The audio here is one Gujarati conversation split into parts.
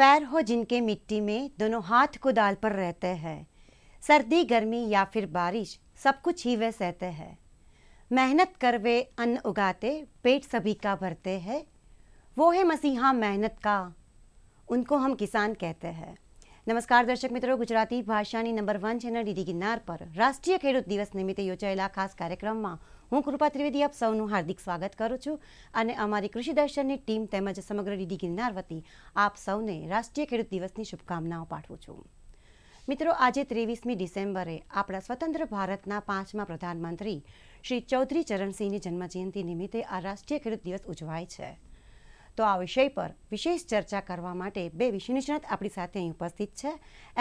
पैर हो जिनके मिट्टी में दोनों हाथ को दाल पर रहते हैं सर्दी गर्मी या फिर बारिश सब कुछ ही वे सहते हैं मेहनत कर वे अन्न उगाते पेट सभी का भरते हैं वो है मसीहा मेहनत का उनको हम किसान कहते हैं नमस्कार दर्शक मित्रों गुजराती भाषा number one channel DD Girnar पर राष्ट्रीय खेडूत दिवस निमित्त योजना खास कार्यक्रम में હું કૃપા ત્રિવેદી આપ સૌનું હાર્દિક સ્વાગત કરું છું અને અમારી કૃષિ દર્શનની ટીમ તેમજ સમગ્ર ડીડી ગિરનાર વતી આપ સૌને રાષ્ટ્રીય ખેડૂત દિવસની શુભકામનાઓ પાઠવું છું મિત્રો આજે ત્રેવીસમી ડિસેમ્બરે આપણા સ્વતંત્ર ભારતના પાંચમા પ્રધાનમંત્રી શ્રી ચૌધરી ચરણસિંહની જન્મજયંતિ નિમિત્તે આ રાષ્ટ્રીય ખેડૂત દિવસ ઉજવાય છે તો આ વિષય પર વિશેષ ચર્ચા કરવા માટે બે વિષય નિષ્ણાત આપણી સાથે અહીં ઉપસ્થિત છે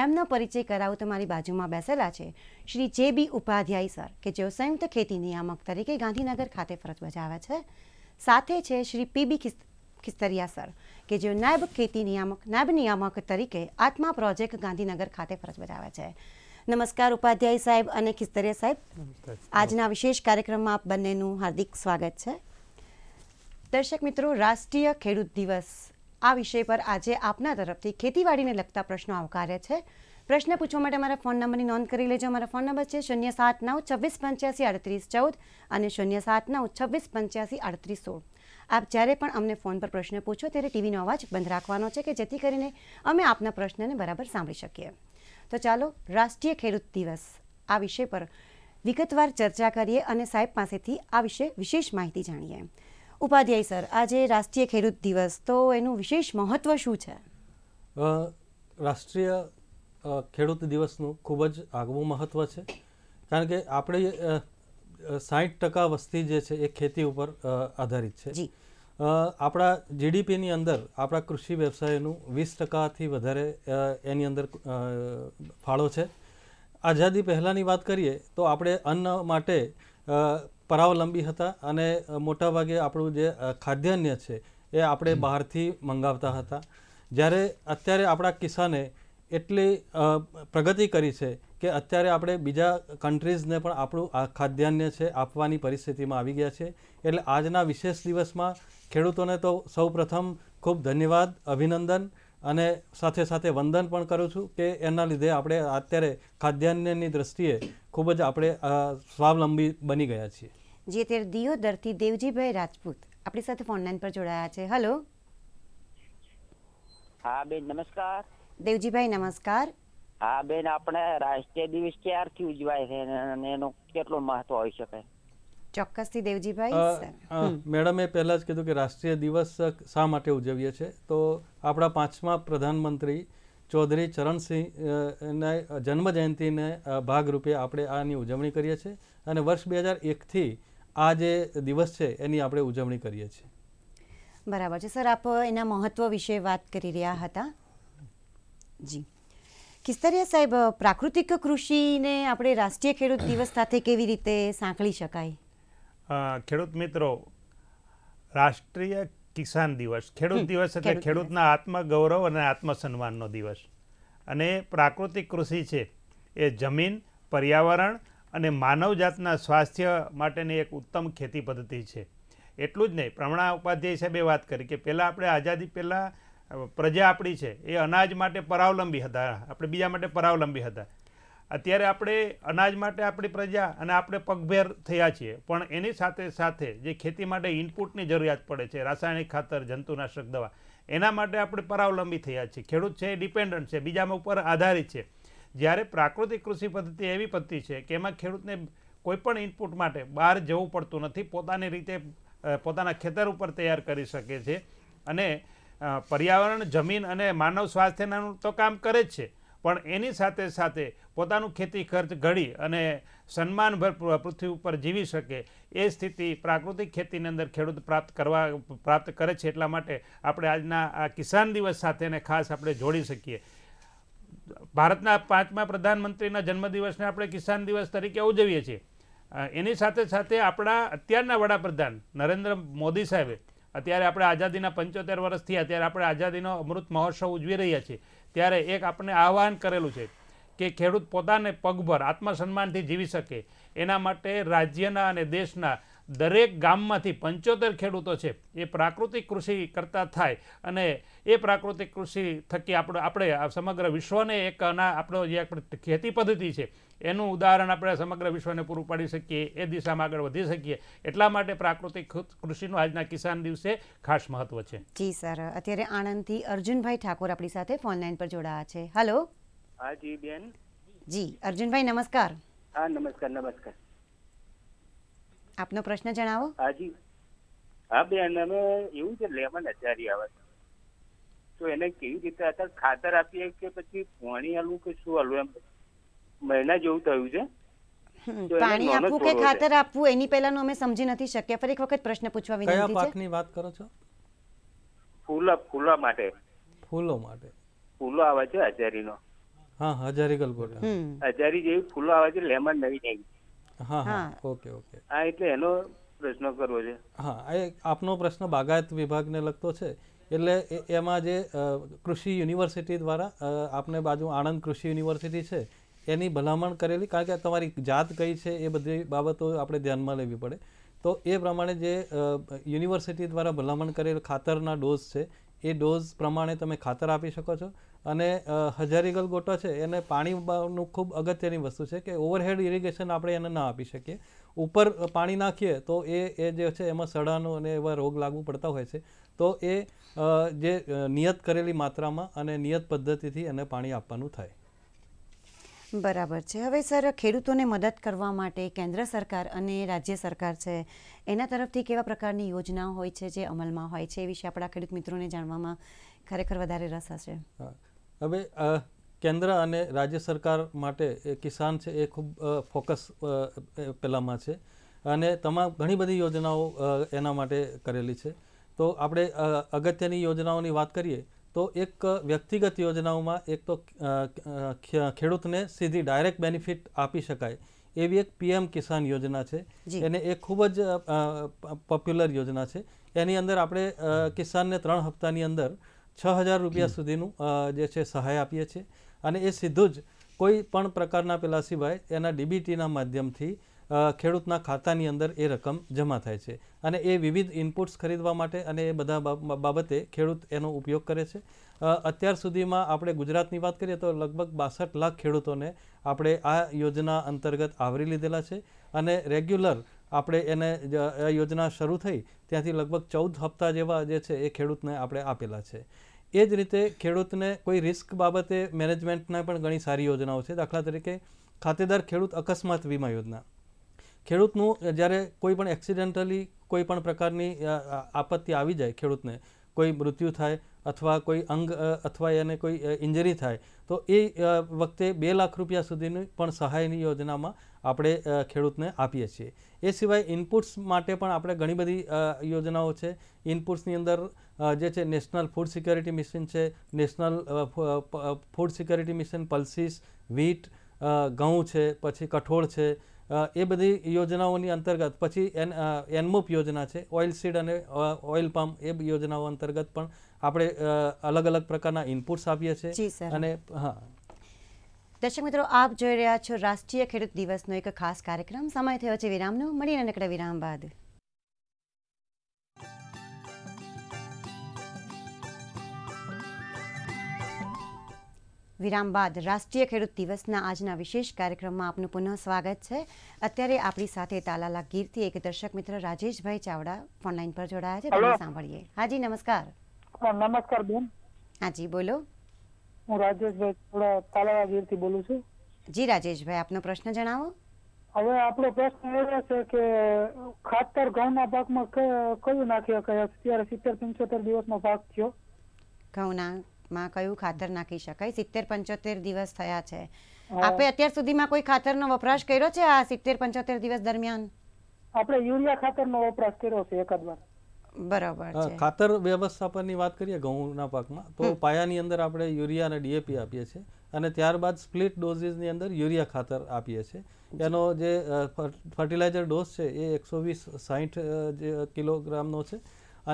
એમનો પરિચય કરાવું મારી બાજુમાં બેસેલા છે શ્રી જે બી ઉપાધ્યાય સર કે જેઓ સંયુક્ત ખેતી નિયામક તરીકે ગાંધીનગર ખાતે ફરજ બજાવે છે સાથે છે શ્રી પી બી ખિસ્તરિયા સર કે જેઓ નાયબ ખેતી નિયામક નાયબ નિયામક તરીકે આત્મા પ્રોજેક્ટ ગાંધીનગર ખાતે ફરજ બજાવે છે નમસ્કાર ઉપાધ્યાય સાહેબ અને ખિસ્તરિયા સાહેબ આજના વિશેષ કાર્યક્રમમાં આપ બંનેનું હાર્દિક સ્વાગત છે દર્શક મિત્રો રાષ્ટ્રીય ખેડૂત દિવસ આ વિષય પર આજે આપના તરફથી ખેતીવાડીને લગતા પ્રશ્નો આવકાર્યા છે પ્રશ્ન પૂછવા માટે મારા ફોન નંબરની નોંધ કરી લેજો મારા ફોન નંબર છે શૂન્ય સાત નવ છવ્વીસ પંચ્યાસી આડત્રીસ ચૌદ અને શૂન્ય સાત નવ છવ્વીસ પંચ્યાસી આડત્રીસ સોળ આપ જ્યારે પણ અમને ફોન પર પ્રશ્ન પૂછો ત્યારે ટીવીનો અવાજ બંધ રાખવાનો છે કે જેથી કરીને અમે આપના પ્રશ્નને બરાબર સાંભળી શકીએ તો ચાલો રાષ્ટ્રીય ખેડૂત દિવસ આ વિષય પર વિગતવાર ચર્ચા કરીએ અને સાહેબ પાસેથી આ વિશે વિશેષ માહિતી જાણીએ ઉપાધ્યાય સર આજે રાષ્ટ્રીય ખેડૂત દિવસ તો એનું વિશેષ મહત્વ શું છે રાષ્ટ્રીય ખેડૂત દિવસનું ખૂબ જ આગવું મહત્વ છે કારણ કે આપણે સાઠ ટકા વસ્તી જે છે એ ખેતી ઉપર આધારિત છે આપણા જીડીપીની અંદર આપણા કૃષિ વ્યવસાયનું વીસ ટકાથી વધારે એની અંદર ફાળો છે આઝાદી પહેલાંની વાત કરીએ તો આપણે અન્ન માટે પરાવલંબી હતા અને મોટાભાગે આપણું જે ખાદ્યાન્ય છે એ આપણે બહારથી મંગાવતા હતા જ્યારે અત્યારે આપણા કિસાને એટલી પ્રગતિ કરી છે કે અત્યારે આપણે બીજા કન્ટ્રીઝને પણ આપણું આ ખાદ્યાન્ય છે આપવાની પરિસ્થિતિમાં આવી ગયા છે એટલે આજના વિશેષ દિવસમાં ખેડૂતોને તો સૌપ્રથમ ખૂબ ધન્યવાદ અભિનંદન અને સાથે સાથે વંદન પણ કરું છું કે એના લીધે આપણે અત્યારે ખાદ્યાન્યની દ્રષ્ટિએ ખૂબ જ આપણે સ્વાવલંબી બની ગયા છીએ જે તે દિયોદરથી દેવજીભાઈ રાજપૂત આપણી સાથે ફોનલાઈન પર જોડાયા છે હલો હા બેન નમસ્કાર દેવજીભાઈ નમસ્કાર હા બેન આપણે રાષ્ટ્રીય દિવસ ક્યારથી ઉજવાય છે અને એનો કેટલો મહત્વ હોઈ શકે ચોક્કસથી દેવજીભાઈ મેડમે પહેલાં જ કીધું કે રાષ્ટ્રીય દિવસ શા માટે ઉજવીએ છીએ તો આપણા પાંચમા પ્રધાનમંત્રી ચૌધરી ચરણસિંહના જન્મજયંતિને ભાગરૂપે આપણે આની ઉજવણી કરીએ છીએ અને વર્ષ બે હજાર એકથી આ જે દિવસ છે એની આપણે ઉજવણી કરીએ છીએ બરાબર છે સર આપ એના મહત્વ વિશે વાત કરી રહ્યા હતા જી કિસ્તરિયા સાહેબ પ્રાકૃતિક કૃષિને આપણે રાષ્ટ્રીય ખેડૂત દિવસ સાથે કેવી રીતે સાંકળી શકાય ખેડૂત મિત્રો રાષ્ટ્રીય કિસાન દિવસ ખેડૂત દિવસ એટલે ખેડૂતના આત્મગૌરવ અને આત્મસન્માનનો દિવસ અને પ્રાકૃતિક કૃષિ છે એ જમીન પર્યાવરણ અને માનવજાતના સ્વાસ્થ્ય માટેની એક ઉત્તમ ખેતી પદ્ધતિ છે એટલું જ નહીં પ્રમણા ઉપાધ્યાય સાહેબે વાત કરી કે પહેલાં આપણે આઝાદી પહેલાં પ્રજા આપણી છે એ અનાજ માટે પરાવલંબી હતા આપણે બીજા માટે પરાવલંબી હતા અત્યારે આપણે અનાજ માટે આપણી પ્રજા અને આપણે પગભેર થયા છીએ પણ એની સાથે સાથે જે ખેતી માટે ઇનપુટની જરૂરિયાત પડે છે રાસાયણિક ખાતર જંતુનાશક દવા એના માટે આપણે પરાવલંબી થયા છીએ ખેડૂત છે એ ડિપેન્ડન્ટ છે બીજામાં ઉપર આધારિત છે જ્યારે પ્રાકૃતિક કૃષિ પદ્ધતિ એવી પદ્ધતિ છે કે એમાં ખેડૂતને કોઈપણ ઇનપુટ માટે બહાર જવું પડતું નથી પોતાની રીતે પોતાના ખેતર ઉપર તૈયાર કરી શકે છે અને પર્યાવરણ જમીન અને માનવ સ્વાસ્થ્યનું તો કામ કરે જ છે પણ એની સાથે સાથે પોતાનું ખેતી ખર્ચ ઘડી અને સન્માનભર પૃથ્વી ઉપર જીવી શકે એ સ્થિતિ પ્રાકૃતિક ખેતીની અંદર ખેડૂત પ્રાપ્ત કરવા પ્રાપ્ત કરે છે એટલા માટે આપણે આજના આ કિસાન દિવસ સાથેને ખાસ આપણે જોડી શકીએ ભારતના પાંચમા પ્રધાનમંત્રીના જન્મદિવસને આપણે કિસાન દિવસ તરીકે ઉજવીએ છીએ એની સાથે સાથે આપણા અત્યારના વડાપ્રધાન નરેન્દ્ર મોદી સાહેબે અત્યારે આપણે આઝાદીના પંચોતેર વર્ષથી અત્યારે આપણે આઝાદીનો અમૃત મહોત્સવ ઉજવી રહ્યા છીએ ત્યારે એક આપણે આહવાન કરેલું છે કે ખેડૂત પોતાને પગભર આત્મસન્માનથી જીવી શકે એના માટે રાજ્યના અને દેશના દરેક ગામમાંથી પંચોતેર ખેડૂતો છે એ પ્રાકૃતિક કૃષિ કરતા થાય અને એ પ્રાકૃતિક કૃષિ થકી આપણે આપણે સમગ્ર વિશ્વને એક આપણો જે ખેતી પદ્ધતિ છે એનું ઉદાહરણ આપણે સમગ્ર વિશ્વને પૂરું પાડી શકીએ એ દિશામાં આગળ વધી શકીએ એટલા માટે પ્રાકૃતિક કૃષિનું આજના કિસાન દિવસે ખાસ મહત્વ છે જી સર અત્યારે આણંદથી અર્જુનભાઈ ઠાકોર આપણી સાથે ફોન લાઈન પર જોડાયા છે હલો હા જી બેન જી અર્જુનભાઈ નમસ્કાર હા નમસ્કાર નમસ્કાર આપનો પ્રશ્ન જણાવો હાજી હા બેન અમે એવું છે લેમન અચારી આવે તો એને કેવી રીતે અત્યારે ખાતર આપીએ કે પછી પાણી આલવું કે શું આલવું એમ મહિના જેવું થયું છે પાણી આપવું કે ખાતર આપવું એની પહેલાનું અમે સમજી નથી શક્યા ફરી એક વખત પ્રશ્ન પૂછવા વિનંતી છે કયા પાકની વાત કરો છો ફૂલા ફૂલા માટે ફૂલો માટે ફૂલો આવે છે હજારીનો હા હજારી ગલગોટા હજારી જેવી ફૂલો આવે છે લેમન નવી નવી હા હા ઓકે ઓકે આ એટલે એનો પ્રશ્ન કરવો છે હા એ આપનો પ્રશ્ન બાગાયત વિભાગને લગતો છે એટલે એમાં જે કૃષિ યુનિવર્સિટી દ્વારા આપને બાજુ આણંદ કૃષિ યુનિવર્સિટી છે એની ભલામણ કરેલી કારણ કે તમારી જાત કઈ છે એ બધી બાબતો આપણે ધ્યાનમાં લેવી પડે તો એ પ્રમાણે જે યુનિવર્સિટી દ્વારા ભલામણ કરેલ ખાતરના ડોઝ છે એ ડોઝ પ્રમાણે તમે ખાતર આપી શકો છો અને હજારીગલ ગોટો છે એને પાણીનું ખૂબ અગત્યની વસ્તુ છે કે ઓવરહેડ ઇરિગેશન આપણે એને ના આપી શકીએ ઉપર પાણી નાખીએ તો એ એ જે છે એમાં સડાનો અને એવા રોગ લાગુ પડતા હોય છે તો એ જે નિયત કરેલી માત્રામાં અને નિયત પદ્ધતિથી એને પાણી આપવાનું થાય બરાબર છે હવે સર ખેડૂતોને મદદ કરવા માટે કેન્દ્ર સરકાર અને રાજ્ય સરકાર છે એના તરફથી કેવા પ્રકારની યોજનાઓ હોય છે જે અમલમાં હોય છે એ વિશે આપણા ખેડૂત મિત્રોને જાણવામાં ખરેખર વધારે રસ હશે હવે કેન્દ્ર અને રાજ્ય સરકાર માટે એ કિસાન છે એ ખૂબ ફોકસ પહેલાંમાં છે અને તમામ ઘણી બધી યોજનાઓ એના માટે કરેલી છે તો આપણે અગત્યની યોજનાઓની વાત કરીએ તો એક વ્યક્તિગત યોજનાઓમાં એક તો ખેડૂતને સીધી ડાયરેક્ટ બેનિફિટ આપી શકાય એવી એક પીએમ કિસાન યોજના છે એને એ ખૂબ જ પોપ્યુલર યોજના છે એની અંદર આપણે કિસાનને ત્રણ હપ્તાની અંદર છ હજાર રૂપિયા સુધીનું જે છે સહાય આપીએ છીએ અને એ સીધું જ કોઈ પણ પ્રકારના પેલા સિવાય એના ડીબીટીના માધ્યમથી ખેડૂતના ખાતાની અંદર એ રકમ જમા થાય છે અને એ વિવિધ ઇનપુટ્સ ખરીદવા માટે અને એ બધા બાબતે ખેડૂત એનો ઉપયોગ કરે છે અત્યાર સુધીમાં આપણે ગુજરાતની વાત કરીએ તો લગભગ બાસઠ લાખ ખેડૂતોને આપણે આ યોજના અંતર્ગત આવરી લીધેલા છે અને રેગ્યુલર આપણે એને યોજના શરૂ થઈ ત્યાંથી લગભગ ચૌદ હપ્તા જેવા જે છે એ ખેડૂતને આપણે આપેલા છે એ જ રીતે ખેડૂતને કોઈ રિસ્ક બાબતે મેનેજમેન્ટના પણ ઘણી સારી યોજનાઓ છે દાખલા તરીકે ખાતેદાર ખેડૂત અકસ્માત વીમા યોજના ખેડૂતનું જ્યારે કોઈ પણ એક્સિડન્ટલી કોઈ પણ પ્રકારની આપત્તિ આવી જાય ખેડૂતને કોઈ મૃત્યુ થાય અથવા કોઈ અંગ અથવા એને કોઈ ઇન્જરી થાય તો એ વખતે બે લાખ રૂપિયા સુધીની પણ સહાયની યોજનામાં આપણે ખેડૂતને આપીએ છીએ એ સિવાય ઇનપુટ્સ માટે પણ આપણે ઘણી બધી યોજનાઓ છે ઇનપુટ્સની અંદર જે છે નેશનલ ફૂડ સિક્યોરિટી મિશન છે national food security mission pulses wheat ઘઉં છે પછી કઠોળ છે એ બધી યોજનાઓની અંતર્ગત પછી એન એનમુપ યોજના છે ઓઇલ સીડ અને ઓઇલ પમ્પ એ યોજનાઓ અંતર્ગત પણ આપણે અલગ અલગ પ્રકારના ઇનપુટ્સ આપીએ છીએ અને હા દર્શક મિત્રો આપ જોઈ રહ્યા છો રાષ્ટ્રીય ખેડૂત દિવસનો એક ખાસ કાર્યક્રમ સમય થયો છે વિરામનો મળીને નીકળે વિરામ બાદ વિરામ બાદ રાષ્ટ્રીય ખેડૂત દિવસના આજના વિશેષ કાર્યક્રમમાં આપનું પુનઃ સ્વાગત છે અત્યારે આપણી સાથે તાલાલા ગીરથી એક દર્શક મિત્ર રાજેશભાઈ ચાવડા ફોનલાઈન પર જોડાયા છે તમે સાંભળીએ હાજી નમસ્કાર નમસ્કાર બેન હા જી બોલો હું રાજેશભાઈ થોડા તાલાવાગીર થી બોલું છું જી રાજેશભાઈ આપનો પ્રશ્ન જણાવો હવે આપણો પ્રશ્ન એ છે કે ખાતર ઘઉંના પાકમાં કયું નાખી શકાય અત્યારે સિત્તેર પંચોતેર દિવસનો પાક થયો ઘઉંના માં કયું ખાતર નાખી શકાય સિત્તેર પંચોતેર દિવસ થયા છે આપે અત્યાર સુધીમાં કોઈ ખાતરનો વપરાશ કર્યો છે આ સિત્તેર પંચોતેર દિવસ દરમિયાન આપણે યુરિયા ખાતરનો વપરાશ કર્યો છે એકાદ વાર બરાબર ખાતર વ્યવસ્થાપનની વાત કરીએ ઘઉંના પાકમાં તો પાયાની અંદર આપણે યુરિયા અને ડીએપી આપીએ છીએ અને ત્યારબાદ સ્પ્લિટ ડોઝીસની અંદર યુરિયા ખાતર આપીએ છીએ એનો જે ફર્ટિલાઇઝર ડોઝ છે એ એકસો વીસ સાહીઠ કિલોગ્રામનો છે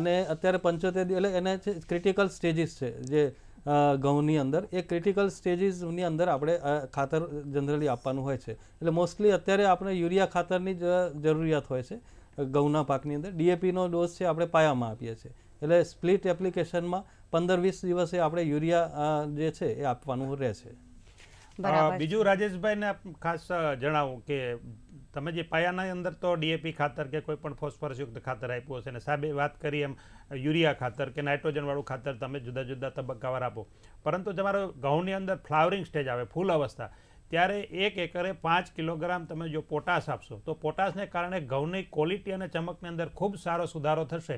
અને અત્યારે પંચોતેર એટલે એને છે ક્રિટિકલ સ્ટેજીસ છે જે ઘઉંની અંદર એ ક્રિટિકલ સ્ટેજીસની અંદર આપણે ખાતર જનરલી આપવાનું હોય છે એટલે મોસ્ટલી અત્યારે આપણે યુરિયા ખાતરની જ જરૂરિયાત હોય છે ઘઉંના પાકની અંદર ડીએપીનો ડોઝ છે આપણે પાયામાં આપીએ છીએ એટલે સ્પ્લિટ એપ્લિકેશનમાં પંદર વીસ દિવસે આપણે યુરિયા જે છે એ આપવાનું રહેશે બીજું રાજેશભાઈને ખાસ જણાવું કે તમે જે પાયાના અંદર તો ડીએપી ખાતર કે કોઈ પણ ફોસ્ફરસયુક્ત ખાતર આપ્યું હશે અને સાહેબે વાત કરી એમ યુરિયા ખાતર કે નાઇટ્રોજનવાળું ખાતર તમે જુદા જુદા તબક્કાવાર આપો પરંતુ તમારો ઘઉંની અંદર ફ્લાવરિંગ સ્ટેજ આવે ફૂલ અવસ્થા ત્યારે એક એકરે પાંચ કિલોગ્રામ તમે જો પોટાશ આપશો તો પોટાશને કારણે ઘઉંની ક્વોલિટી અને ચમકની અંદર ખૂબ સારો સુધારો થશે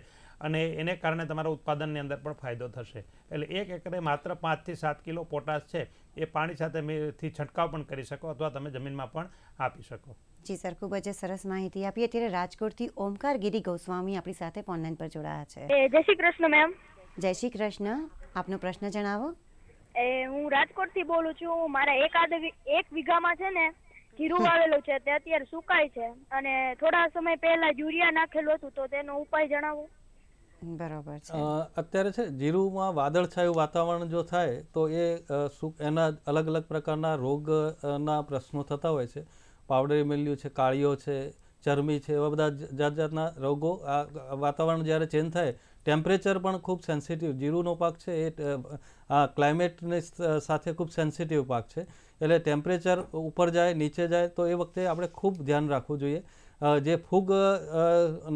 અને એને કારણે તમારા ઉત્પાદનની અંદર પણ ફાયદો થશે એટલે એક એકરે માત્ર પાંચથી સાત કિલો પોટાશ છે એ પાણી સાથે થી છંટકાવ પણ કરી શકો અથવા તમે જમીનમાં પણ આપી શકો જી સર ખૂબ જ સરસ માહિતી આપી અત્યારે રાજકોટથી ઓમકાર ગિરી ગોસ્વામી આપણી સાથે ઓનલાઈન પર જોડાયા છે જય શ્રી કૃષ્ણ મેમ જય શ્રી કૃષ્ણ આપનો પ્રશ્ન જણાવો એ હું રાજકોટ થી બોલું છું મારા એકાદ એક વીઘામાં છે ને જીરું વાવેલું છે તે અત્યારે સુકાય છે અને થોડા સમય પહેલા યુરિયા નાખેલું હતું તો તેનો ઉપાય જણાવો બરાબર છે અત્યારે છે જીરુમાં વાદળછાયું વાતાવરણ જો થાય તો એ એના અલગ અલગ પ્રકારના રોગના પ્રશ્નો થતા હોય છે પાવડરી મિલ્યું છે કાળીઓ છે ચરમી છે એવા બધા જાત જાતના રોગો આ વાતાવરણ જ્યારે ચેન્જ થાય ટેમ્પરેચર પણ ખૂબ સેન્સિટિવ જીરુનો પાક છે એ આ ક્લાઇમેટની સાથે ખૂબ સેન્સિટિવ પાક છે એટલે ટેમ્પરેચર ઉપર જાય નીચે જાય તો એ વખતે આપણે ખૂબ ધ્યાન રાખવું જોઈએ જે ફૂગ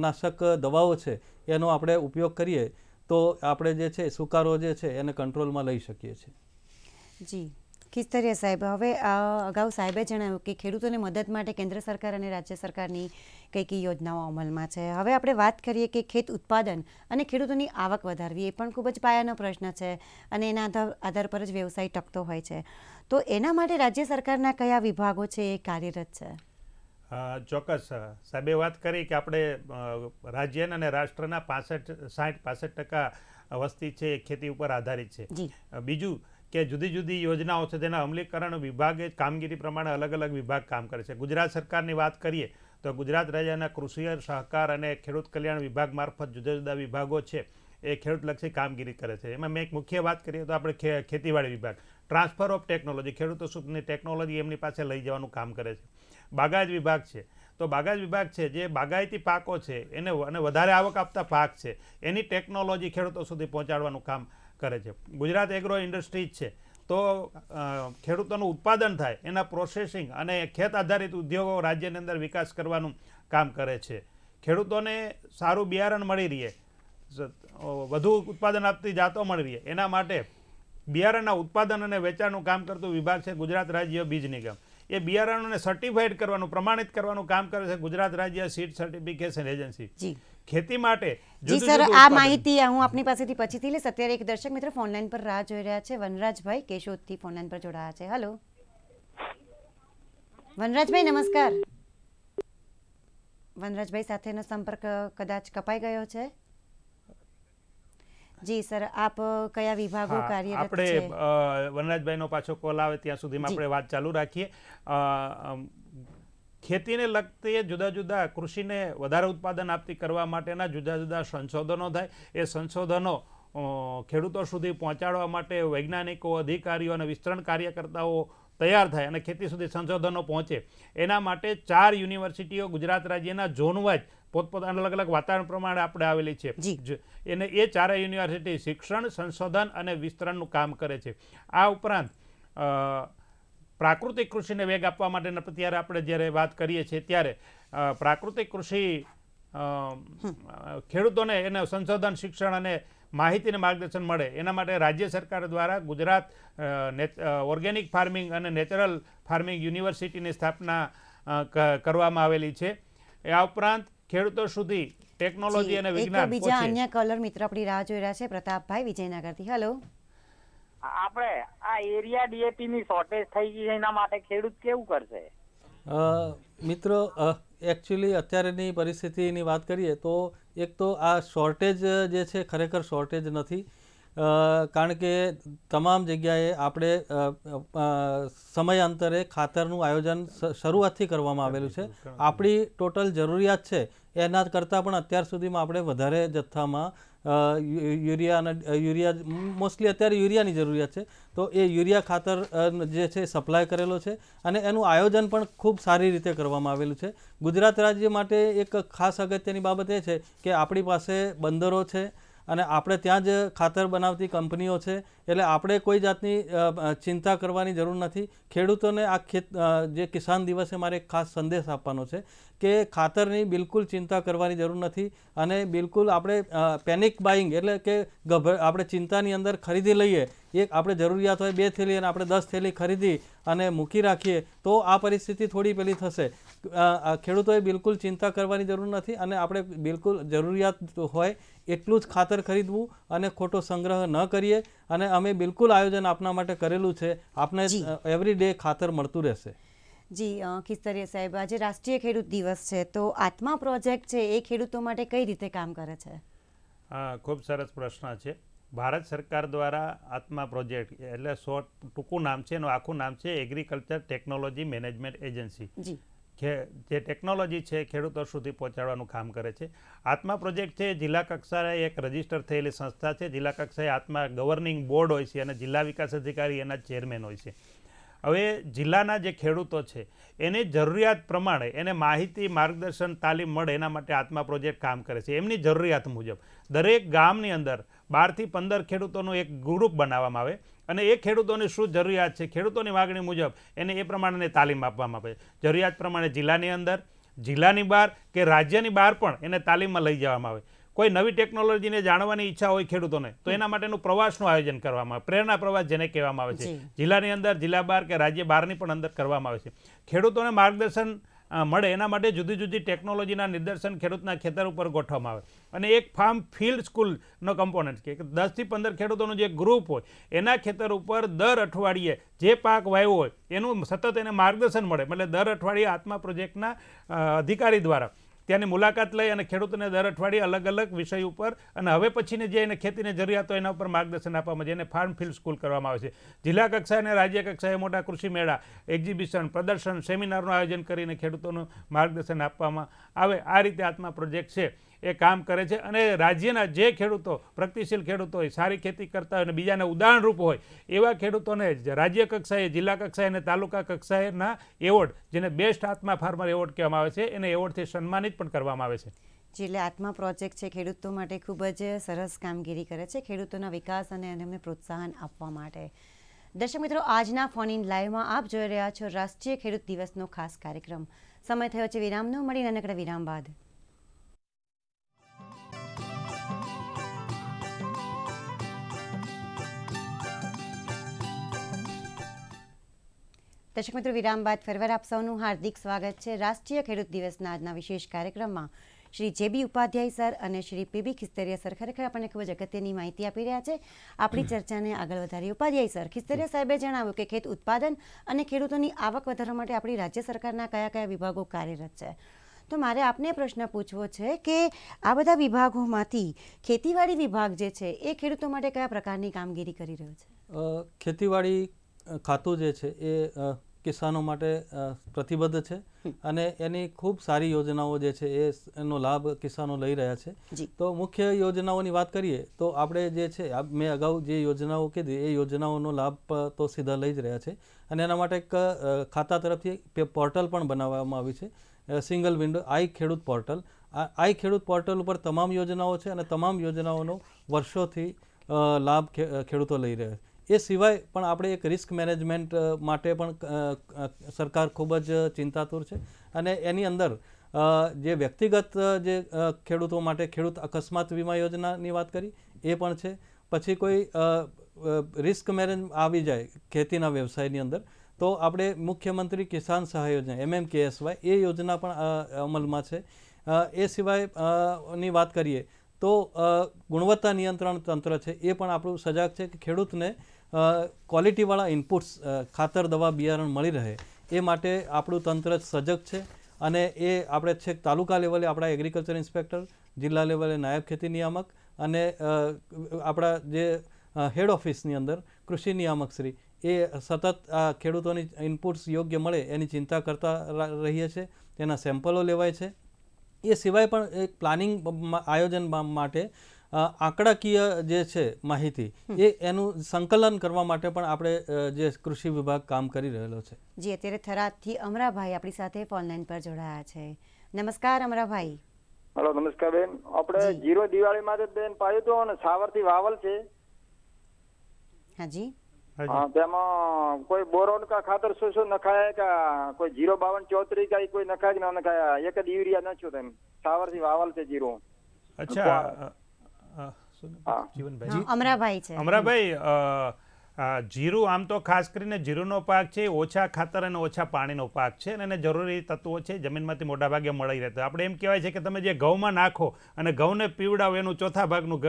નાશક દવાઓ છે એનો આપણે ઉપયોગ કરીએ તો આપણે જે છે સુકારો જે છે એને કંટ્રોલમાં લઈ શકીએ છીએ જી કિસ્તરિયા સાહેબ હવે અગાઉ સાહેબે જણાવ્યું કે ખેડૂતોને મદદ માટે કેન્દ્ર સરકાર અને રાજ્ય સરકારની કઈ કઈ યોજનાઓ અમલમાં છે હવે આપણે વાત કરીએ કે ખેત ઉત્પાદન અને ખેડૂતોની આવક વધારવી એ પણ ખૂબ જ પાયાનો પ્રશ્ન છે અને એના આધાર પર જ વ્યવસાય ટકતો હોય છે તો એના માટે રાજ્ય સરકારના કયા વિભાગો છે એ કાર્યરત છે ચોક્કસ સાહેબે વાત કરી કે આપણે રાજ્યના અને રાષ્ટ્રના પાસઠ સાઠ પાસઠ ટકા વસ્તી છે ખેતી ઉપર આધારિત છે બીજું કે જુદી જુદી યોજનાઓ છે તેના અમલીકરણ વિભાગે કામગીરી પ્રમાણે અલગ અલગ વિભાગ કામ કરે છે ગુજરાત સરકારની વાત કરીએ તો ગુજરાત રાજ્યના કૃષિ સહકાર અને ખેડૂત કલ્યાણ વિભાગ મારફત જુદા જુદા વિભાગો છે એ ખેડૂતલક્ષી કામગીરી કરે છે એમાં મેં એક મુખ્ય વાત કરીએ તો આપણે ખેતીવાડી વિભાગ ટ્રાન્સફર ઓફ ટેકનોલોજી ખેડૂતો સુધની ટેકનોલોજી એમની પાસે લઈ જવાનું કામ કરે છે બાગાયત વિભાગ છે તો બાગાયત વિભાગ છે જે બાગાયતી પાકો છે એને અને વધારે આવક આપતા પાક છે એની ટેકનોલોજી ખેડૂતો સુધી પહોંચાડવાનું કામ કરે છે ગુજરાત એગ્રો ઇન્ડસ્ટ્રીઝ છે તો ખેડૂતોનું ઉત્પાદન થાય એના પ્રોસેસિંગ અને ખેત આધારિત ઉદ્યોગો રાજ્યની અંદર વિકાસ કરવાનું કામ કરે છે ખેડૂતોને સારું બિયારણ મળી રહે વધુ ઉત્પાદન આપતી જાતો મળી રહે એના માટે બિયારણના ઉત્પાદન અને વેચાણનું કામ કરતું વિભાગ છે ગુજરાત રાજ્ય બીજ નિગમ એ બિયારણોને સર્ટિફાઈડ કરવાનું પ્રમાણિત કરવાનું કામ કરે છે ગુજરાત રાજ્ય સીડ સર્ટિફિકેશન એજન્સી ખેતી માટે જી સર આ માહિતી હું આપની પાસેથી પછીથી લઈશ અત્યારે એક દર્શક મિત્ર ફોનલાઈન પર રાહ જોઈ રહ્યા છે વનરાજભાઈ કેશોદથી ફોનલાઈન પર જોડાયા છે હલો વનરાજભાઈ નમસ્કાર વનરાજભાઈ સાથેનો સંપર્ક કદાચ કપાઈ ગયો છે જી સર આપ કયા વિભાગો કાર્યરત છે આપણે વનરાજભાઈનો પાછો કોલ આવે ત્યાં સુધીમાં આપણે વાત ચાલુ રાખીએ ખેતીને લગતી જુદા જુદા કૃષિને વધારે ઉત્પાદન આપતી કરવા માટેના જુદા જુદા સંશોધનો થાય એ સંશોધનો ખેડૂતો સુધી પહોંચાડવા માટે વૈજ્ઞાનિકો અધિકારીઓ અને વિસ્તરણ કાર્યકર્તાઓ તૈયાર થાય અને ખેતી સુધી સંશોધનો પહોંચે એના માટે ચાર યુનિવર્સિટીઓ ગુજરાત રાજ્યના ઝોનવાઇઝ પોતપોતાના અલગ અલગ વાતાવરણ પ્રમાણે આપણે આવેલી છે એને એ ચારેય યુનિવર્સિટી શિક્ષણ સંશોધન અને વિસ્તરણનું કામ કરે છે આ ઉપરાંત પ્રાકૃતિક કૃષિને વેગ આપવા માટે અત્યારે આપણે જ્યારે વાત કરીએ છીએ ત્યારે પ્રાકૃતિક કૃષિ ખેડૂતોને એને સંશોધન શિક્ષણ અને માહિતીને માર્ગદર્શન મળે એના માટે રાજ્ય સરકાર દ્વારા ગુજરાત ઓર્ગેનિક ફાર્મિંગ અને નેચરલ ફાર્મિંગ યુનિવર્સિટીની સ્થાપના કરવામાં આવેલી છે આ ઉપરાંત ખેડૂતો સુધી ટેકનોલોજી અને વિજ્ઞાન બીજા અન્ય કલર મિત્ર આપણી રાહ જોઈ રહ્યા છે પ્રતાપભાઈ વિજયનગરથી હેલો આપણે આ એરિયા ડીએપી ની શોર્ટેજ થઈ ગઈ છે એના માટે ખેડૂત કેવું કરશે મિત્રો એકચ્યુઅલી અત્યારેની પરિસ્થિતિની વાત કરીએ તો એક તો આ શોર્ટેજ જે છે ખરેખર શોર્ટેજ નથી કારણ કે તમામ જગ્યાએ આપણે સમયાંતરે ખાતરનું આયોજન શરૂઆતથી કરવામાં આવેલું છે આપણી ટોટલ જરૂરિયાત છે એના કરતાં પણ અત્યાર સુધીમાં આપણે વધારે જથ્થામાં યુરિયાના યુરિયા મોસ્ટલી અત્યારે યુરિયાની જરૂરિયાત છે તો એ યુરિયા ખાતર જે છે સપ્લાય કરેલો છે અને એનું આયોજન પણ ખૂબ સારી રીતે કરવામાં આવેલું છે ગુજરાત રાજ્ય માટે એક ખાસ અગત્યની બાબત એ છે કે આપણી પાસે બંદરો છે અને આપણે ત્યાં જ ખાતર બનાવતી કંપનીઓ છે એટલે આપણે કોઈ જાતની ચિંતા કરવાની જરૂર નથી ખેડૂતોને આ ખેત જે કિસાન દિવસે મારે એક ખાસ સંદેશ આપવાનો છે કે ખાતરની બિલકુલ ચિંતા કરવાની જરૂર નથી અને બિલકુલ આપણે પેનિક બાઇંગ એટલે કે ગભર આપણે ચિંતાની અંદર ખરીદી લઈએ એક આપણે જરૂરિયાત હોય બે થેલી અને આપણે દસ થેલી ખરીદી અને મૂકી રાખીએ તો આ પરિસ્થિતિ થોડી પેલી થશે ખેડૂતોએ બિલકુલ ચિંતા કરવાની જરૂર નથી અને આપણે બિલકુલ જરૂરિયાત હોય એટલું જ ખાતર ખરીદવું અને ખોટો સંગ્રહ ન કરીએ અને અમે બિલકુલ આયોજન આપના માટે કરેલું છે આપને એવરી ડે ખાતર મળતું રહેશે જી ખિસ્તરીયા સાહેબ આજે રાષ્ટ્રીય ખેડૂત દિવસ છે તો આત્મા પ્રોજેક્ટ છે એ ખેડૂતો માટે કઈ રીતે કામ કરે છે હા ખૂબ સરસ પ્રશ્ન છે ભારત સરકાર દ્વારા આત્મા પ્રોજેક્ટ એટલે શોર્ટ ટૂંકું નામ છે એનું આખું નામ છે એગ્રીકલ્ચર ટેકનોલોજી મેનેજમેન્ટ એજન્સી જે ટેકનોલોજી છે ખેડૂતો સુધી પહોંચાડવાનું કામ કરે છે આત્મા પ્રોજેક્ટ છે જિલ્લા કક્ષાએ એક રજીસ્ટર થયેલી સંસ્થા છે જિલ્લા કક્ષાએ આત્મા ગવર્નિંગ બોર્ડ હોય છે અને જિલ્લા વિકાસ અધિકારી એના ચેરમેન હોય છે હવે જિલ્લાના જે ખેડૂતો છે એની જરૂરિયાત પ્રમાણે એને માહિતી માર્ગદર્શન તાલીમ મળે એના માટે આત્મા પ્રોજેક્ટ કામ કરે છે એમની જરૂરિયાત મુજબ દરેક ગામની અંદર બારથી પંદર ખેડૂતોનું એક ગ્રુપ બનાવવામાં આવે અને એ ખેડૂતોની શું જરૂરિયાત છે ખેડૂતોની માગણી મુજબ એને એ પ્રમાણેની તાલીમ આપવામાં આવે જરૂરિયાત પ્રમાણે જિલ્લાની અંદર જિલ્લાની બહાર કે રાજ્યની બહાર પણ એને તાલીમમાં લઈ જવામાં આવે કોઈ નવી ટેકનોલોજીને જાણવાની ઈચ્છા હોય ખેડૂતોને તો એના માટેનું પ્રવાસનું આયોજન કરવામાં આવે પ્રેરણા પ્રવાસ જેને કહેવામાં આવે છે જિલ્લાની અંદર જિલ્લા બહાર કે રાજ્ય બહારની પણ અંદર કરવામાં આવે છે ખેડૂતોને માર્ગદર્શન મળે એના માટે જુદી જુદી ટેકનોલોજીના નિદર્શન ખેડૂતના ખેતર ઉપર ગોઠવવામાં આવે અને એક ફાર્મ ફિલ્ડ સ્કૂલનો કમ્પોનન્ટ કે દસથી પંદર ખેડૂતોનું જે ગ્રુપ હોય એના ખેતર ઉપર દર અઠવાડિયે જે પાક વાયો હોય એનું સતત એને માર્ગદર્શન મળે એટલે દર અઠવાડિયે આત્મા પ્રોજેક્ટના અધિકારી દ્વારા ત્યાંની મુલાકાત લઈ અને ખેડૂતોને દર અઠવાડિયે અલગ અલગ વિષય ઉપર અને હવે પછીને જે એને ખેતીને જરૂરિયાતો એના ઉપર માર્ગદર્શન આપવામાં જેને ફાર્મ ફિલ્ડ સ્કૂલ કરવામાં આવે છે જિલ્લા કક્ષાએ અને રાજ્ય કક્ષાએ મોટા કૃષિ મેળા એક્ઝિબિશન પ્રદર્શન સેમિનારનું આયોજન કરીને ખેડૂતોનું માર્ગદર્શન આપવામાં આવે આ રીતે આત્મા પ્રોજેક્ટ છે એ કામ કરે છે અને રાજ્યના જે ખેડૂતો પ્રગતિશીલ ખેડૂતો હોય સારી ખેતી કરતા હોય અને બીજાને ઉદાહરણરૂપ હોય એવા ખેડૂતોને રાજ્ય કક્ષાએ જિલ્લા કક્ષાએ અને તાલુકા કક્ષાએના એવોર્ડ જેને બેસ્ટ આત્મા ફાર્મર એવોર્ડ કહેવામાં આવે છે એને એવોર્ડથી સન્માનિત પણ કરવામાં આવે છે જેટલે આત્મા પ્રોજેક્ટ છે ખેડૂતો માટે ખૂબ જ સરસ કામગીરી કરે છે ખેડૂતોના વિકાસ અને એમને પ્રોત્સાહન આપવા માટે દર્શક મિત્રો આજના ફોન ઇન લાઈવમાં આપ જોઈ રહ્યા છો રાષ્ટ્રીય ખેડૂત દિવસનો ખાસ કાર્યક્રમ સમય થયો છે વિરામનો મળી નાનકડા વિરામ બાદ દર્શક મિત્રો વિરામ બાદ ફરવાર આપ સૌનું હાર્દિક સ્વાગત છે રાષ્ટ્રીય ખેડૂત દિવસના આજના વિશેષ કાર્યક્રમમાં શ્રી જેબી ઉપાધ્યાય સર અને શ્રી પીબી ખિસ્તરિયા સર ખરેખર આપણને ખૂબ જ અગત્યની માહિતી આપી રહ્યા છે આપણી ચર્ચાને આગળ વધારી ઉપાધ્યાય સર ખિસ્તરિયા સાહેબે જણાવ્યું કે ખેત ઉત્પાદન અને ખેડૂતોની આવક વધારવા માટે આપણી રાજ્ય સરકારના કયા કયા વિભાગો કાર્યરત છે તો મારે આપને પ્રશ્ન પૂછવો છે કે આ બધા વિભાગોમાંથી ખેતીવાડી વિભાગ જે છે એ ખેડૂતો માટે કયા પ્રકારની કામગીરી કરી રહ્યો છે ખેતીવાડી ખાતું જે છે એ કિસાનો માટે પ્રતિબદ્ધ છે અને એની ખૂબ સારી યોજનાઓ જે છે એનો લાભ કિસાનો લઈ રહ્યા છે તો મુખ્ય યોજનાઓની વાત કરીએ તો આપણે જે છે મેં અગાઉ જે યોજનાઓ કીધી એ યોજનાઓનો લાભ તો સીધા લઈ જ રહ્યા છે અને એના માટે એક ખાતા તરફથી પોર્ટલ પણ બનાવવામાં આવી છે સિંગલ વિન્ડો આઈ ખેડૂત પોર્ટલ આઈ ખેડૂત પોર્ટલ ઉપર તમામ યોજનાઓ છે અને તમામ યોજનાઓનો વર્ષોથી લાભ ખેડૂતો લઈ રહ્યા છે એ સિવાય પણ આપણે એક રિસ્ક મેનેજમેન્ટ માટે પણ સરકાર ખૂબ જ ચિંતાતુર છે અને એની અંદર જે વ્યક્તિગત જે ખેડૂતો માટે ખેડૂત અકસ્માત વીમા યોજનાની વાત કરી એ પણ છે પછી કોઈ રિસ્ક મેનેજ આવી જાય ખેતીના વ્યવસાયની અંદર તો આપણે મુખ્યમંત્રી કિસાન સહાય યોજના એમએમકેએસવાય એ યોજના પણ અમલમાં છે એ સિવાય ની વાત કરીએ તો ગુણવત્તા નિયંત્રણ તંત્ર છે એ પણ આપણું સજાગ છે કે ખેડૂતને ક્વોલિટીવાળા ઇનપુટ્સ ખાતર દવા બિયારણ મળી રહે એ માટે આપણું તંત્ર સજગ છે અને એ આપણે છેક તાલુકા લેવલે આપણા એગ્રીકલ્ચર ઇન્સ્પેક્ટર જિલ્લા લેવલે નાયબ ખેતી નિયામક અને આપણા જે હેડ ઓફિસની અંદર કૃષિ નિયામકશ્રી એ સતત આ ખેડૂતોની ઇનપુટ્સ યોગ્ય મળે એની ચિંતા કરતા રહીએ છીએ તેના સેમ્પલો લેવાય છે એ સિવાય પણ એક પ્લાનિંગ આયોજન માટે આંકડાકીય જે છે માહિતી એ એનું સંકલન કરવા માટે પણ આપણે જે કૃષિ વિભાગ કામ કરી રહેલો છે જી અત્યારે થરાદથી અમરાભાઈ આપણી સાથે ફોનલાઈન પર જોડાયા છે નમસ્કાર અમરાભાઈ હલો નમસ્કાર બેન આપણે જીરો દિવાળીમાં જ બેન પાયું હતું અને સાવરથી વાવલ છે હાજી તેમાં કોઈ બોરોન કા ખાતર શું શું નખાય કે કોઈ જીરો બાવન ચોત્રી કઈ કોઈ નખાય કે ના નખાય એક જ યુરિયા નાખ્યું તેમ સાવરથી વાવલ છે જીરો અચ્છા અમરાભાઈ જીરું આમ તો ખાસ કરીને જીરુંનો પાક છે ઓછા ખાતર અને ઓછા પાણીનો પાક છે અને એને જરૂરી તત્વો છે જમીનમાંથી ભાગે મળી રહેતા આપણે એમ કહેવાય છે કે તમે જે ઘઉંમાં નાખો અને ઘઉંને પીવડાવો એનું ચોથા ભાગનું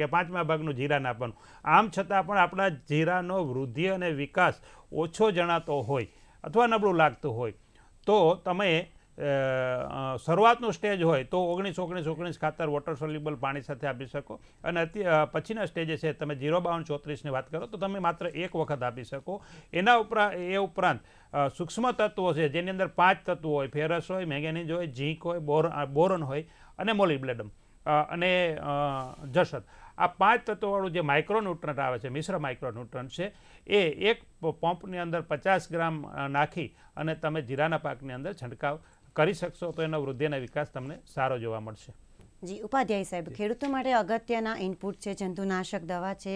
કે પાંચમા ભાગનું જીરા નાખવાનું આમ છતાં પણ આપણા જીરાનો વૃદ્ધિ અને વિકાસ ઓછો જણાતો હોય અથવા નબળું લાગતું હોય તો તમે શરૂઆતનો સ્ટેજ હોય તો ઓગણીસ ઓગણીસ ઓગણીસ ખાતર વોટર સોલ્યુબલ પાણી સાથે આપી શકો અને પછીના સ્ટેજે છે તમે જીરો બાવન ચોત્રીસની વાત કરો તો તમે માત્ર એક વખત આપી શકો એના ઉપરાંત એ ઉપરાંત સૂક્ષ્મ તત્વો છે જેની અંદર પાંચ તત્વો હોય ફેરસ હોય મેંગેનીઝ હોય ઝીંક હોય બોર બોરોન હોય અને મોલિબ્લેડમ અને જસદ આ પાંચ તત્વોવાળું જે માઇક્રોન્યુટ્રન્ટ આવે છે મિશ્ર માઇક્રોન્યુટ્રન્ટ છે એ એક પંપની અંદર પચાસ ગ્રામ નાખી અને તમે જીરાના પાકની અંદર છંટકાવ કરી શકશો તો એનો વૃદ્ધિ વિકાસ તમને સારો જોવા મળશે જી ઉપાધ્યાય સાહેબ ખેડૂતો માટે અગત્યના ઇનપુટ છે જંતુનાશક દવા છે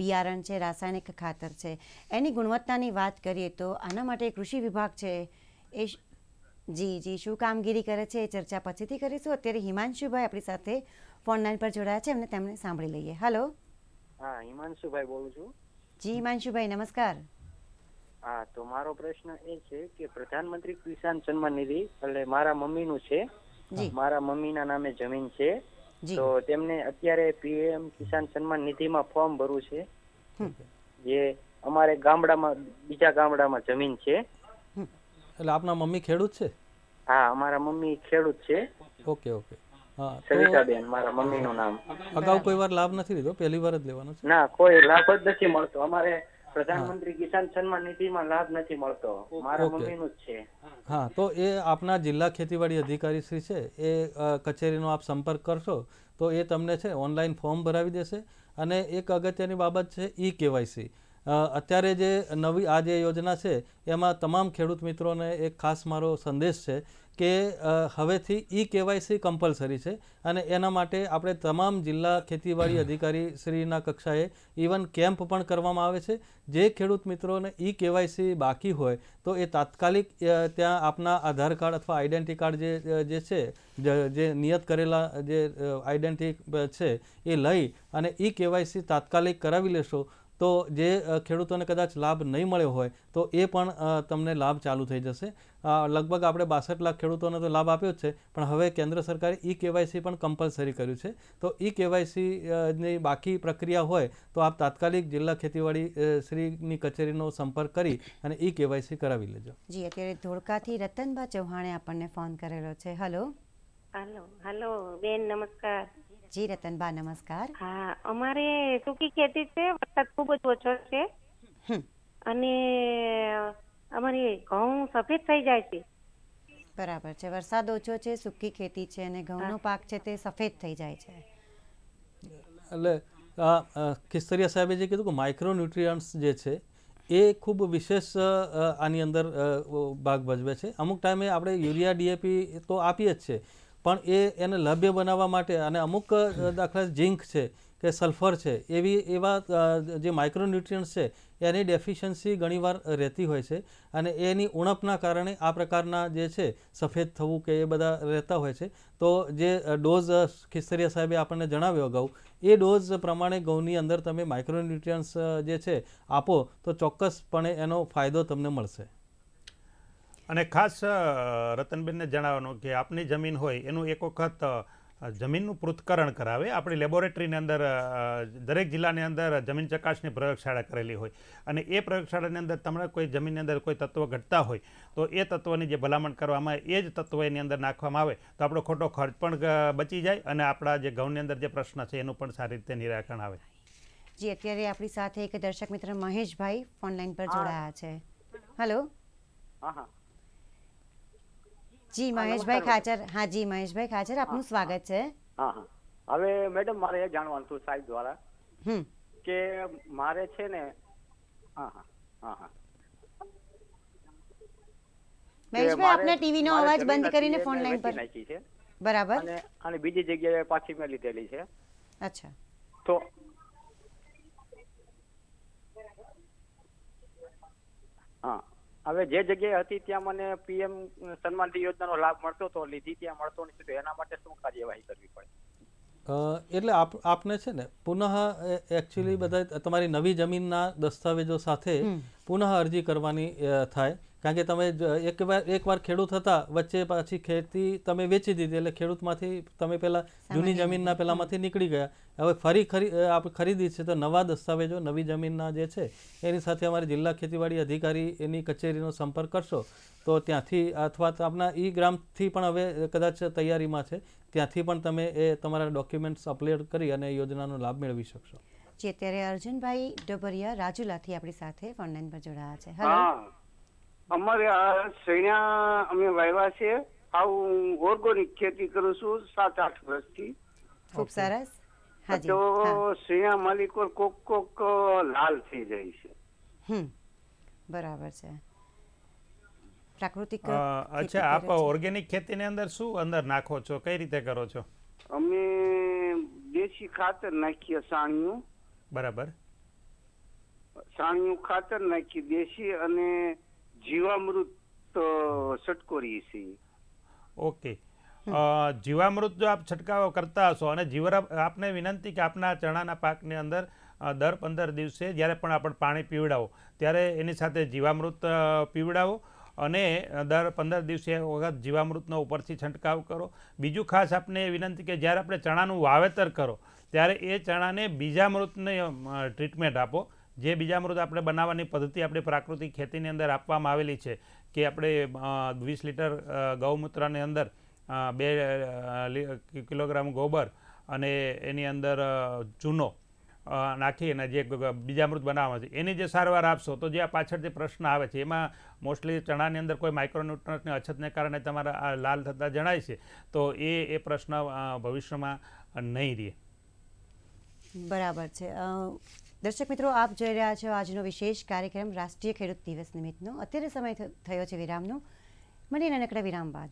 બિયારણ છે રાસાયણિક ખાતર છે એની ગુણવત્તાની વાત કરીએ તો આના માટે કૃષિ વિભાગ છે એ જી જી શું કામગીરી કરે છે એ ચર્ચા પછીથી કરીશું અત્યારે હિમાંશુભાઈ આપણી સાથે ફોન લાઈન પર જોડાયા છે એમને તેમને સાંભળી લઈએ હેલો હા હિમાંશુભાઈ બોલું છું જી હિમાંશુભાઈ નમસ્કાર હા તો મારો પ્રશ્ન એ છે કે પ્રધાનમંત્રી કિસાન સન્માન નિધિ એટલે મારા મમ્મીનું છે મારા મમ્મીના નામે જમીન છે તો તેમને અત્યારે પીએમ કિસાન સન્માન નિધિમાં ફોર્મ ભરવું છે જે અમારે ગામડામાં બીજા ગામડામાં જમીન છે એટલે આપના મમ્મી ખેડૂત છે હા અમારા મમ્મી ખેડૂત છે ઓકે ઓકે સવિતાબેન મારા મમ્મીનું નામ અગાઉ કોઈ વાર લાભ નથી લીધો પહેલી વાર જ લેવાનો છે ના કોઈ લાભ જ નથી મળતો અમારે પ્રધાનમંત્રી કિસાન સન્માન નિધિમાં લાભ નથી મળતો મારા મમ્મીનું જ છે હા તો એ આપના જિલ્લા ખેતીવાડી અધિકારી શ્રી છે એ કચેરીનો આપ સંપર્ક કરશો તો એ તમને છે ઓનલાઈન ફોર્મ ભરાવી દેશે અને એક અગત્યની બાબત છે ઈ કેવાયસી અત્યારે જે નવી આ જે યોજના છે એમાં તમામ ખેડૂત મિત્રોને એક ખાસ મારો સંદેશ છે કે હવેથી ઈ કેવાયસી કમ્પલસરી છે અને એના માટે આપણે તમામ જિલ્લા ખેતીવાડી અધિકારી શ્રીના કક્ષાએ ઇવન કેમ્પ પણ કરવામાં આવે છે જે ખેડૂત મિત્રોને ઈ કેવાયસી બાકી હોય તો એ તાત્કાલિક ત્યાં આપના આધાર કાર્ડ અથવા આઈડેન્ટિટી કાર્ડ જે જે છે જે નિયત કરેલા જે આઈડેન્ટિટી છે એ લઈ અને ઈ કેવાયસી તાત્કાલિક કરાવી લેશો તો જે ખેડૂતોને કદાચ લાભ નહીં મળ્યો હોય તો એ પણ તમને લાભ ચાલુ થઈ જશે લગભગ આપણે બાસઠ લાખ ખેડૂતોને તો લાભ આપ્યો જ છે પણ હવે કેન્દ્ર સરકારે ઈ કેવાયસી પણ કમ્પલસરી કર્યું છે તો ઈ કેવાયસીની બાકી પ્રક્રિયા હોય તો આપ તાત્કાલિક જિલ્લા ખેતીવાડી શ્રીની કચેરીનો સંપર્ક કરી અને ઈ કેવાયસી કરાવી લેજો જી અત્યારે ધોળકાથી રતનભા ચૌહાણે આપણને ફોન કરેલો છે હલો હલો હલો બેન નમસ્કાર જી રતનબા નમસ્કાર હા અમારે સૂકી ખેતી છે વરસાદ ખૂબ જ ઓછો છે અને અમારી ઘઉં સફેદ થઈ જાય છે બરાબર છે વરસાદ ઓછો છે સૂકી ખેતી છે અને ઘઉંનો પાક છે તે સફેદ થઈ જાય છે એટલે ખિસ્તરિયા સાહેબે જે કીધું કે માઇક્રોન્યુટ્રિયન્ટ્સ જે છે એ ખૂબ વિશેષ આની અંદર ભાગ ભજવે છે અમુક ટાઈમે આપણે યુરિયા ડીએપી તો આપીએ જ છે પણ એ એને લભ્ય બનાવવા માટે અને અમુક દાખલા ઝીંક છે કે સલ્ફર છે એવી એવા જે માઇક્રોન્યુટ્રિયન્ટ્સ છે એની ડેફિશિયન્સી ઘણીવાર રહેતી હોય છે અને એની ઉણપના કારણે આ પ્રકારના જે છે સફેદ થવું કે એ બધા રહેતા હોય છે તો જે ડોઝ ખિસ્તરિયા સાહેબે આપણને જણાવ્યો અગાઉ એ ડોઝ પ્રમાણે ઘઉંની અંદર તમે માઇક્રોન્યુટ્રિયન્ટ્સ જે છે આપો તો ચોક્કસપણે એનો ફાયદો તમને મળશે અને ખાસ રતનબેનને જણાવવાનું કે આપની જમીન હોય એનું એક વખત જમીનનું પૃથ્થકરણ કરાવે આપણી લેબોરેટરીની અંદર દરેક જિલ્લાની અંદર જમીન ચકાસણી પ્રયોગશાળા કરેલી હોય અને એ પ્રયોગશાળાની અંદર તમારે કોઈ જમીનની અંદર કોઈ તત્વ ઘટતા હોય તો એ તત્વની જે ભલામણ કરવામાં એ જ તત્વ એની અંદર નાખવામાં આવે તો આપણો ખોટો ખર્ચ પણ બચી જાય અને આપણા જે ઘઉંની અંદર જે પ્રશ્ન છે એનું પણ સારી રીતે નિરાકરણ આવે જી અત્યારે આપણી સાથે એક દર્શક મિત્ર મહેશભાઈ ઓનલાઈન પર જોડાયા છે હેલો હા હા જી મહેશભાઈ ખાચર હા જી મહેશભાઈ ખાચર આપનું સ્વાગત છે હા હવે મેડમ મારે એ જાણવાનું હતું સાહેબ દ્વારા કે મારે છે ને હા હા મહેશભાઈ આપના ટીવી નો અવાજ બંધ કરીને ફોન લાઈન પર નાખી છે બરાબર અને અને બીજી જગ્યાએ પાછી મેં લીધેલી છે અચ્છા તો હા હવે જે જગ્યાએ હતી ત્યાં મને પીએમ સન્માન નિધિ યોજનાનો લાભ મળતો તો લીધી ત્યાં મળતો નથી તો એના માટે શું કાર્યવાહી કરવી પડે એટલે આપ આપને છે ને પુનઃ એકચ્યુઅલી બધા તમારી નવી જમીનના દસ્તાવેજો સાથે પુનઃ અરજી કરવાની થાય કારણ કે તમે એક વાર એક વાર ખેડૂત હતા વચ્ચે પાછી ખેતી તમે વેચી દીધી એટલે ખેડૂતમાંથી તમે પેલા જૂની જમીનના પહેલાંમાંથી નીકળી ગયા હવે ફરી ખરી ખરીદી છે તો નવા દસ્તાવેજો નવી જમીનના જે છે એની સાથે અમારી જિલ્લા ખેતીવાડી અધિકારી એની કચેરીનો સંપર્ક કરશો તો ત્યાંથી અથવા તો આપના ઈ ગ્રામથી પણ હવે કદાચ તૈયારીમાં છે ત્યાંથી પણ તમે એ તમારા ડોક્યુમેન્ટ્સ અપલોડ કરી અને યોજનાનો લાભ મેળવી શકશો જે અત્યારે અર્જુનભાઈ ડબરિયા રાજુલાથી આપણી સાથે ફોનલાઈન પર જોડાયા છે હેલો અમારે આ સૈણા અમે વાવ્યા છે આવું ઓર્ગોનિક ખેતી કરું છું સાત આઠ વર્ષથી ખૂબ સરસ તો સૈણા માલિકો કોક કોક લાલ થઈ જાય છે બરાબર છે પ્રાકૃતિક અચ્છા આપ ઓર્ગેનિક ખેતીની અંદર શું અંદર નાખો છો કઈ રીતે કરો છો અમે દેશી ખાતર નાખીએ સાણિયું બરાબર સાણિયું ખાતર નાખી દેશી અને જીવામૃત છટકોરીએ છીએ ઓકે જીવામૃત જો આપ છંટકાવ કરતા હશો અને જીવરા આપને વિનંતી કે આપના ચણાના પાકની અંદર દર પંદર દિવસે જ્યારે પણ આપણે પાણી પીવડાવો ત્યારે એની સાથે જીવામૃત પીવડાવો અને દર પંદર દિવસે વખત જીવામૃતનો ઉપરથી છંટકાવ કરો બીજું ખાસ આપને એ વિનંતી કે જ્યારે આપણે ચણાનું વાવેતર કરો ત્યારે એ ચણાને બીજા બીજામૃતની ટ્રીટમેન્ટ આપો જે બીજા મૃત આપણે બનાવવાની પદ્ધતિ આપણી પ્રાકૃતિક ખેતીની અંદર આપવામાં આવેલી છે કે આપણે વીસ લીટર ગૌમૂત્રની અંદર બે કિલોગ્રામ ગોબર અને એની અંદર ચૂનો નાખી અને જે મૃત બનાવવામાં છે એની જે સારવાર આપશો તો જે આ પાછળ જે પ્રશ્ન આવે છે એમાં મોસ્ટલી ચણાની અંદર કોઈ માઇક્રોન્યુટ્રન્સની અછતને કારણે તમારા આ લાલ થતા જણાય છે તો એ એ પ્રશ્ન ભવિષ્યમાં નહીં રહે બરાબર છે દર્શક મિત્રો આપ જોઈ રહ્યા છો આજનો વિશેષ કાર્યક્રમ રાષ્ટ્રીય ખેડૂત દિવસ નિમિત્તનો અત્યારે સમય થયો છે વિરામનો મને નાનકડા વિરામ બાદ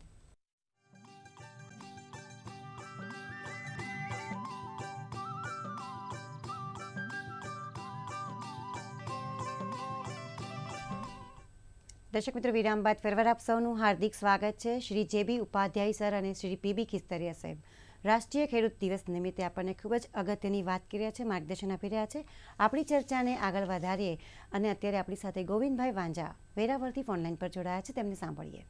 દર્શક મિત્રો વિરામ બાદ ફેરવાર આપ સૌનું હાર્દિક સ્વાગત છે શ્રી જેબી ઉપાધ્યાય સર અને શ્રી પીબી ખિસ્તરિયા સાહેબ રાષ્ટ્રીય ખેડૂત દિવસ નિમિત્તે આપણને ખૂબ જ અગત્યની વાત કરી છે માર્ગદર્શન આપી રહ્યા છે આપણી ચર્ચાને આગળ વધારીએ અને અત્યારે આપણી સાથે ગોવિંદભાઈ વાંઝા વેરાવળથી ફોનલાઈન પર જોડાયા છે તેમને સાંભળીએ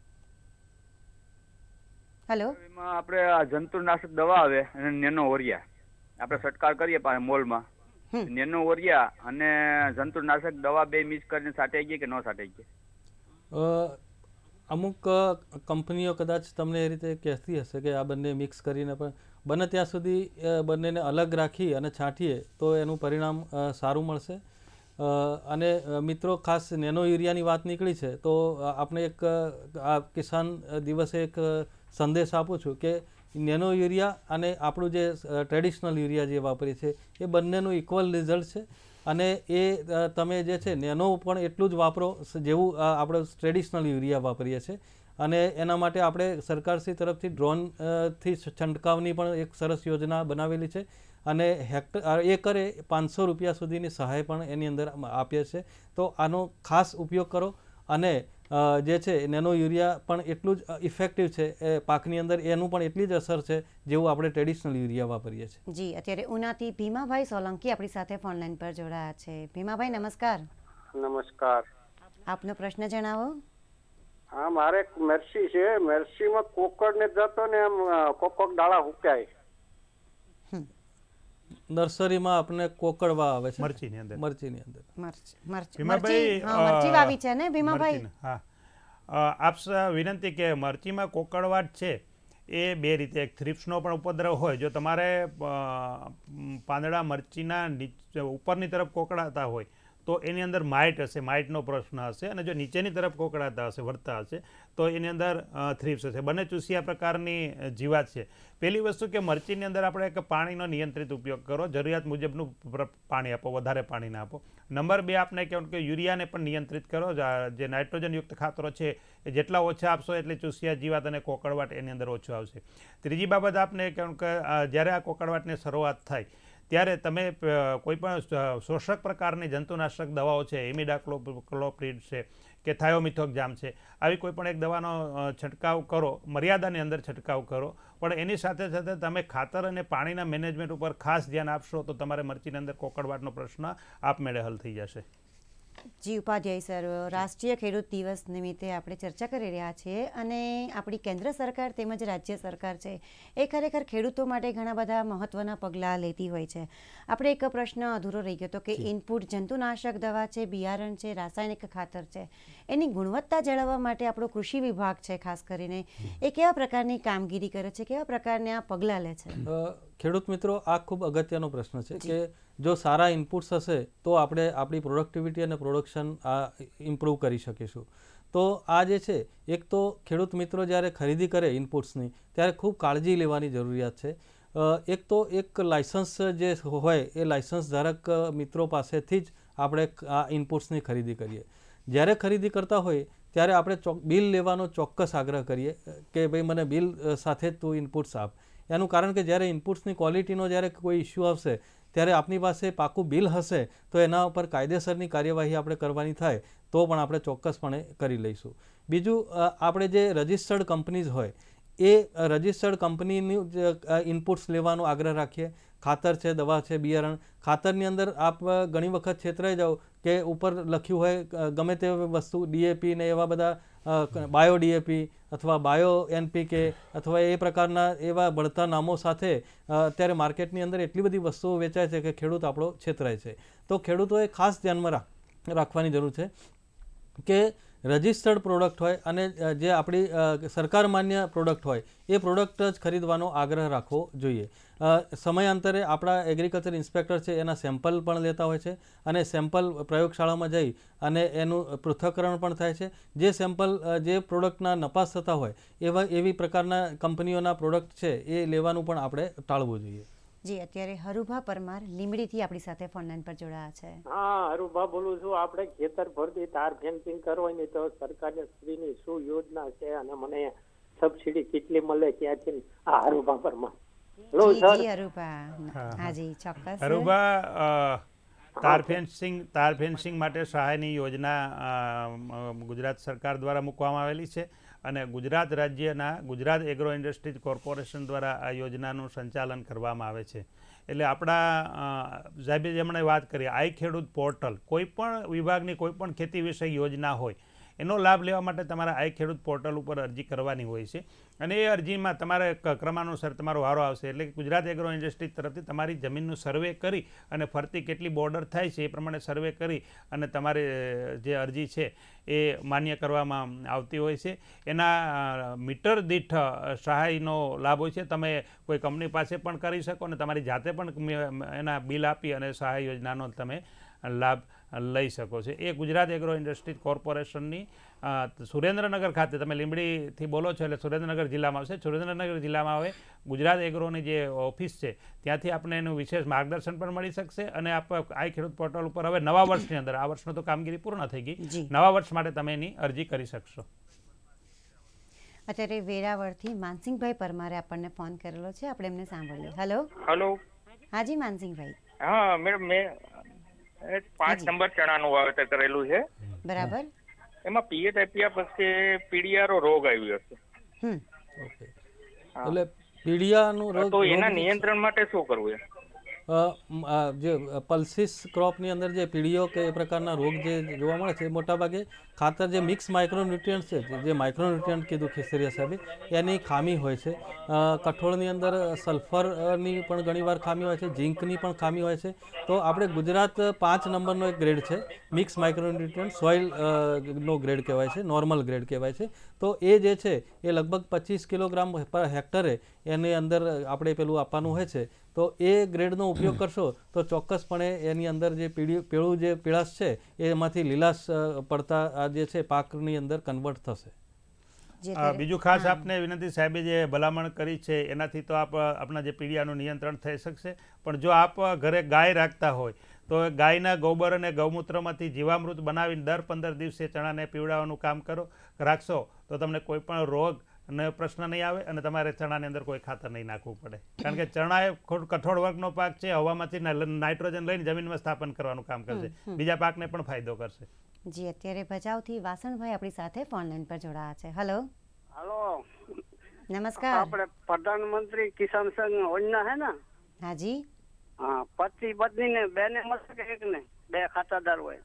હેલો એમાં આપણે જંતુનાશક દવા આવે અને નેનો ઓરિયા આપણે છંટકાવ કરીએ પાછા મોલમાં નેનો ઓરિયા અને જંતુનાશક દવા બે મિક્સ કરીને સાટાઈ ગઈ કે ન સાટાઈ ગઈ અમુક કંપનીઓ કદાચ તમને એ રીતે કહેતી હશે કે આ બંને મિક્સ કરીને પણ બને ત્યાં સુધી બંનેને અલગ રાખી અને છાંટીએ તો એનું પરિણામ સારું મળશે અને મિત્રો ખાસ નેનો યુરિયાની વાત નીકળી છે તો આપણે એક આ કિસાન દિવસે એક સંદેશ આપું છું કે નેનો યુરિયા અને આપણું જે ટ્રેડિશનલ યુરિયા જે વાપરીએ છીએ એ બંનેનું ઇક્વલ રિઝલ્ટ છે અને એ તમે જે છે નેનો પણ એટલું જ વાપરો જેવું આપણે ટ્રેડિશનલ યુરિયા વાપરીએ છીએ અને એના માટે આપણે સરકારશ્રી તરફથી ડ્રોનથી છંટકાવની પણ એક સરસ યોજના બનાવેલી છે અને હેક્ટર એકરે પાંચસો રૂપિયા સુધીની સહાય પણ એની અંદર આપીએ છીએ તો આનો ખાસ ઉપયોગ કરો અને જે છે નેનો યુરિયા પણ એટલું જ ઇફેક્ટિવ છે એ પાકની અંદર એનું પણ એટલી જ અસર છે જેવું આપણે ટ્રેડિશનલ યુરિયા વાપરીએ છીએ જી અત્યારે ઉનાથી ભીમાભાઈ સોલંકી આપણી સાથે ફોન લાઈન પર જોડાયા છે ભીમાભાઈ નમસ્કાર નમસ્કાર આપનો પ્રશ્ન જણાવો હા મારે મરસી છે મરસીમાં કોકડ ને જતો ને આમ કોકોક ડાળા હુકાય નર્સરીમાં આપણે કોકડવા આવે છે મરચીની અંદર મરચીની અંદર ભીમાભાઈ મરચી વાવી છે ને ભીમાભાઈ હા આપ વિનંતી કે મરચીમાં કોકડવાટ છે એ બે રીતે એક થ્રિપ્સનો પણ ઉપદ્રવ હોય જો તમારે પાંદડા મરચીના નીચે ઉપરની તરફ કોકડાતા હોય તો એની અંદર માઇટ હશે માઇટનો પ્રશ્ન હશે અને જો નીચેની તરફ કોકડાતા હશે વળતા હશે તો એની અંદર થ્રીપ્સ હશે બંને ચૂસિયા પ્રકારની જીવાત છે પહેલી વસ્તુ કે મરચીની અંદર આપણે એક પાણીનો નિયંત્રિત ઉપયોગ કરો જરૂરિયાત મુજબનું પાણી આપો વધારે પાણી ના આપો નંબર બે આપને કહેવાનું કે યુરિયાને પણ નિયંત્રિત કરો જે નાઇટ્રોજનયુક્ત ખાતરો છે એ જેટલા ઓછા આપશો એટલે ચૂસિયા જીવાત અને કોકડવાટ એની અંદર ઓછું આવશે ત્રીજી બાબત આપને કહેવાનું કે જ્યારે આ કોકડવાટની શરૂઆત થાય ત્યારે તમે કોઈપણ શોષક પ્રકારની જંતુનાશક દવાઓ છે એમિડાક્લો ક્લોપ્રિડ છે કે થાયોમિથોક્ઝામ છે આવી કોઈપણ એક દવાનો છંટકાવ કરો મર્યાદાની અંદર છંટકાવ કરો પણ એની સાથે સાથે તમે ખાતર અને પાણીના મેનેજમેન્ટ ઉપર ખાસ ધ્યાન આપશો તો તમારે મરચીની અંદર કોકડવાટનો પ્રશ્ન આપમેળે હલ થઈ જશે જી ઉપાધ્યાય સર રાષ્ટ્રીય ખેડૂત દિવસ નિમિત્તે આપણે ચર્ચા કરી રહ્યા છીએ અને આપણી કેન્દ્ર સરકાર તેમજ રાજ્ય સરકાર છે એ ખરેખર ખેડૂતો માટે ઘણા બધા મહત્ત્વના પગલાં લેતી હોય છે આપણે એક પ્રશ્ન અધૂરો રહી ગયો હતો કે ઇનપુટ જંતુનાશક દવા છે બિયારણ છે રાસાયણિક ખાતર છે એની ગુણવત્તા જાળવવા માટે આપણો કૃષિ વિભાગ છે ખાસ કરીને એ કેવા પ્રકારની કામગીરી કરે છે કેવા પ્રકારના પગલાં લે છે ખેડૂત મિત્રો આ ખૂબ અગત્યનો પ્રશ્ન છે કે જો સારા ઇનપુટ્સ હશે તો આપણે આપણી પ્રોડક્ટિવિટી અને પ્રોડક્શન આ ઇમ્પ્રૂવ કરી શકીશું તો આ જે છે એક તો ખેડૂત મિત્રો જ્યારે ખરીદી કરે ઇનપુટ્સની ત્યારે ખૂબ કાળજી લેવાની જરૂરિયાત છે એક તો એક લાઇસન્સ જે હોય એ લાઇસન્સ ધારક મિત્રો પાસેથી જ આપણે આ ઇનપુટ્સની ખરીદી કરીએ જ્યારે ખરીદી કરતા હોઈએ ત્યારે આપણે ચોક બિલ લેવાનો ચોક્કસ આગ્રહ કરીએ કે ભાઈ મને બિલ સાથે તું ઇનપુટ્સ આપ એનું કારણ કે જ્યારે ઇનપુટ્સની ક્વોલિટીનો જ્યારે કોઈ ઇસ્યુ આવશે ત્યારે આપની પાસે પાકું બિલ હશે તો એના ઉપર કાયદેસરની કાર્યવાહી આપણે કરવાની થાય તો પણ આપણે ચોક્કસપણે કરી લઈશું બીજું આપણે જે રજિસ્ટર્ડ કંપનીઝ હોય એ રજિસ્ટર્ડ કંપનીની ઇનપુટ્સ લેવાનો આગ્રહ રાખીએ ખાતર છે દવા છે બિયારણ ખાતરની અંદર આપ ઘણી વખત છેતરાઈ જાઓ કે ઉપર લખ્યું હોય ગમે તે વસ્તુ ડીએપી ને એવા બધા બાયો ડીએપી અથવા બાયો એનપીકે અથવા એ પ્રકારના એવા બળતા નામો સાથે અત્યારે માર્કેટની અંદર એટલી બધી વસ્તુઓ વેચાય છે કે ખેડૂત આપણો છેતરાય છે તો ખેડૂતોએ ખાસ ધ્યાનમાં રાખ રાખવાની જરૂર છે કે રજિસ્ટર્ડ પ્રોડક્ટ હોય અને જે આપણી સરકાર માન્ય પ્રોડક્ટ હોય એ પ્રોડક્ટ જ ખરીદવાનો આગ્રહ રાખવો જોઈએ સમયાંતરે આપણા એગ્રીકલ્ચર ઇન્સ્પેક્ટર છે એના સેમ્પલ પણ લેતા હોય છે અને સેમ્પલ પ્રયોગશાળામાં જઈ અને એનું પૃથ્થકરણ પણ થાય છે જે સેમ્પલ જે પ્રોડક્ટના નપાસ થતા હોય એવા એવી પ્રકારના કંપનીઓના પ્રોડક્ટ છે એ લેવાનું પણ આપણે ટાળવું જોઈએ જી અત્યારે હરુભા પરમાર લીમડીથી આપણી સાથે ફોનલાઈન પર જોડાયા છે હા હરુભા બોલું છું આપણે ખેતર ભરતી તાર ફેન્સિંગ કરવાની તો સરકારની સ્ત્રીની શું યોજના છે અને મને સબસિડી કેટલી મળે ક્યાંથી આ હરુભા પરમાર લો તાર ફેન્સિંગ તાર ફેન્સિંગ માટે સહાયની યોજના ગુજરાત સરકાર દ્વારા મૂકવામાં આવેલી છે અને ગુજરાત રાજ્યના ગુજરાત એગ્રો ઇન્ડસ્ટ્રીઝ કોર્પોરેશન દ્વારા આ યોજનાનું સંચાલન કરવામાં આવે છે એટલે આપણા સાહેબે જેમણે વાત કરી આઈ ખેડૂત પોર્ટલ કોઈપણ વિભાગની કોઈપણ ખેતી વિષયક યોજના હોય એનો લાભ લેવા માટે તમારા આઈ ખેડૂત પોર્ટલ ઉપર અરજી કરવાની હોય છે અને એ અરજીમાં તમારે ક્રમાનુસાર તમારો વારો આવશે એટલે કે ગુજરાત એગ્રો ઇન્ડસ્ટ્રી તરફથી તમારી જમીનનું સર્વે કરી અને ફરતી કેટલી બોર્ડર થાય છે એ પ્રમાણે સર્વે કરી અને તમારે જે અરજી છે એ માન્ય કરવામાં આવતી હોય છે એના મીટર દીઠ સહાયનો લાભ હોય છે તમે કોઈ કંપની પાસે પણ કરી શકો અને તમારી જાતે પણ એના બિલ આપી અને સહાય યોજનાનો તમે લાભ લઈ શકો છો એ ગુજરાત એગ્રો ઇન્ડસ્ટ્રી કોર્પોરેશનની સુરેન્દ્રનગર ખાતે તમે લીંબડીથી બોલો છો એટલે સુરેન્દ્રનગર જિલ્લામાં આવશે સુરેન્દ્રનગર જિલ્લામાં આવે ગુજરાત એગ્રોની જે ઓફિસ છે ત્યાંથી આપણે એનું વિશેષ માર્ગદર્શન પણ મળી શકશે અને આપ આ ખેડૂત પોર્ટલ ઉપર હવે નવા વર્ષની અંદર આ વર્ષનું તો કામગીરી પૂર્ણ થઈ ગઈ નવા વર્ષ માટે તમે એની અરજી કરી શકશો અત્યારે વેરાવળથી માનસિંહભાઈ પરમારે આપણને ફોન કરેલો છે આપણે એમને સાંભળીએ હેલો હેલો હાજી માનસિંહભાઈ હા મેડમ મેં પાંચ નંબર ચણા નું વાવેતર કરેલું છે બરાબર એમાં પિયત આપ્યા પછી પીડિયારો રોગ આવ્યો હશે એટલે પીડિયાનો રોગ તો એના નિયંત્રણ માટે શું કરવું એ જે પલ્સિસ ક્રોપની અંદર જે પીળીઓ કે એ પ્રકારના રોગ જે જોવા મળે છે મોટાભાગે ખાતર જે મિક્સ માઇક્રોન્યુટ્રિયન્ટ છે જે માઇક્રોન્યુટ્રિયન્ટ કીધું ખીસેરિયા સાહેબે એની ખામી હોય છે કઠોળની અંદર સલ્ફરની પણ ઘણીવાર ખામી હોય છે ઝીંકની પણ ખામી હોય છે તો આપણે ગુજરાત પાંચ નંબરનો એક ગ્રેડ છે મિક્સ માઇક્રોન્યુટ્રિયન્ટ સોઇલ નો ગ્રેડ કહેવાય છે નોર્મલ ગ્રેડ કહેવાય છે તો એ જે છે એ લગભગ પચીસ કિલોગ્રામ પર હેક્ટરે એની અંદર આપણે પેલું આપવાનું હોય છે તો એ ગ્રેડનો ઉપયોગ કરશો તો ચોક્કસપણે એની અંદર જે પીળી પીળું જે પીળાશ છે એમાંથી લીલાશ પડતા આ જે છે પાકની અંદર કન્વર્ટ થશે બીજું ખાસ આપને વિનંતી સાહેબે જે ભલામણ કરી છે એનાથી તો આપ આપણા જે પીડિયાનું નિયંત્રણ થઈ શકશે પણ જો આપ ઘરે ગાય રાખતા હોય તો ગાયના ગોબર અને ગૌમૂત્રમાંથી જીવામૃત બનાવીને દર પંદર દિવસે ચણાને પીવડાવવાનું કામ કરો રાખશો તો તમને કોઈ પણ રોગ અને પ્રશ્ન નહીં આવે અને તમારે ચણાની અંદર કોઈ ખાતર નહીં નાખવું પડે કારણ કે ચણા એ કઠોળ વર્ગનો પાક છે હવામાંથી નાઇટ્રોજન લઈને જમીનમાં સ્થાપન કરવાનું કામ કરશે બીજા પાકને પણ ફાયદો કરશે જી અત્યારે ભચાઉથી વાસણભાઈ આપણી સાથે ફોન લાઈન પર જોડાયા છે હેલો હેલો નમસ્કાર આપણે પ્રધાનમંત્રી કિસાન સંઘ યોજના હે ને હાજી હા પતિ પત્ની ને બેને મળશે કે એકને બે ખાતાદાર હોય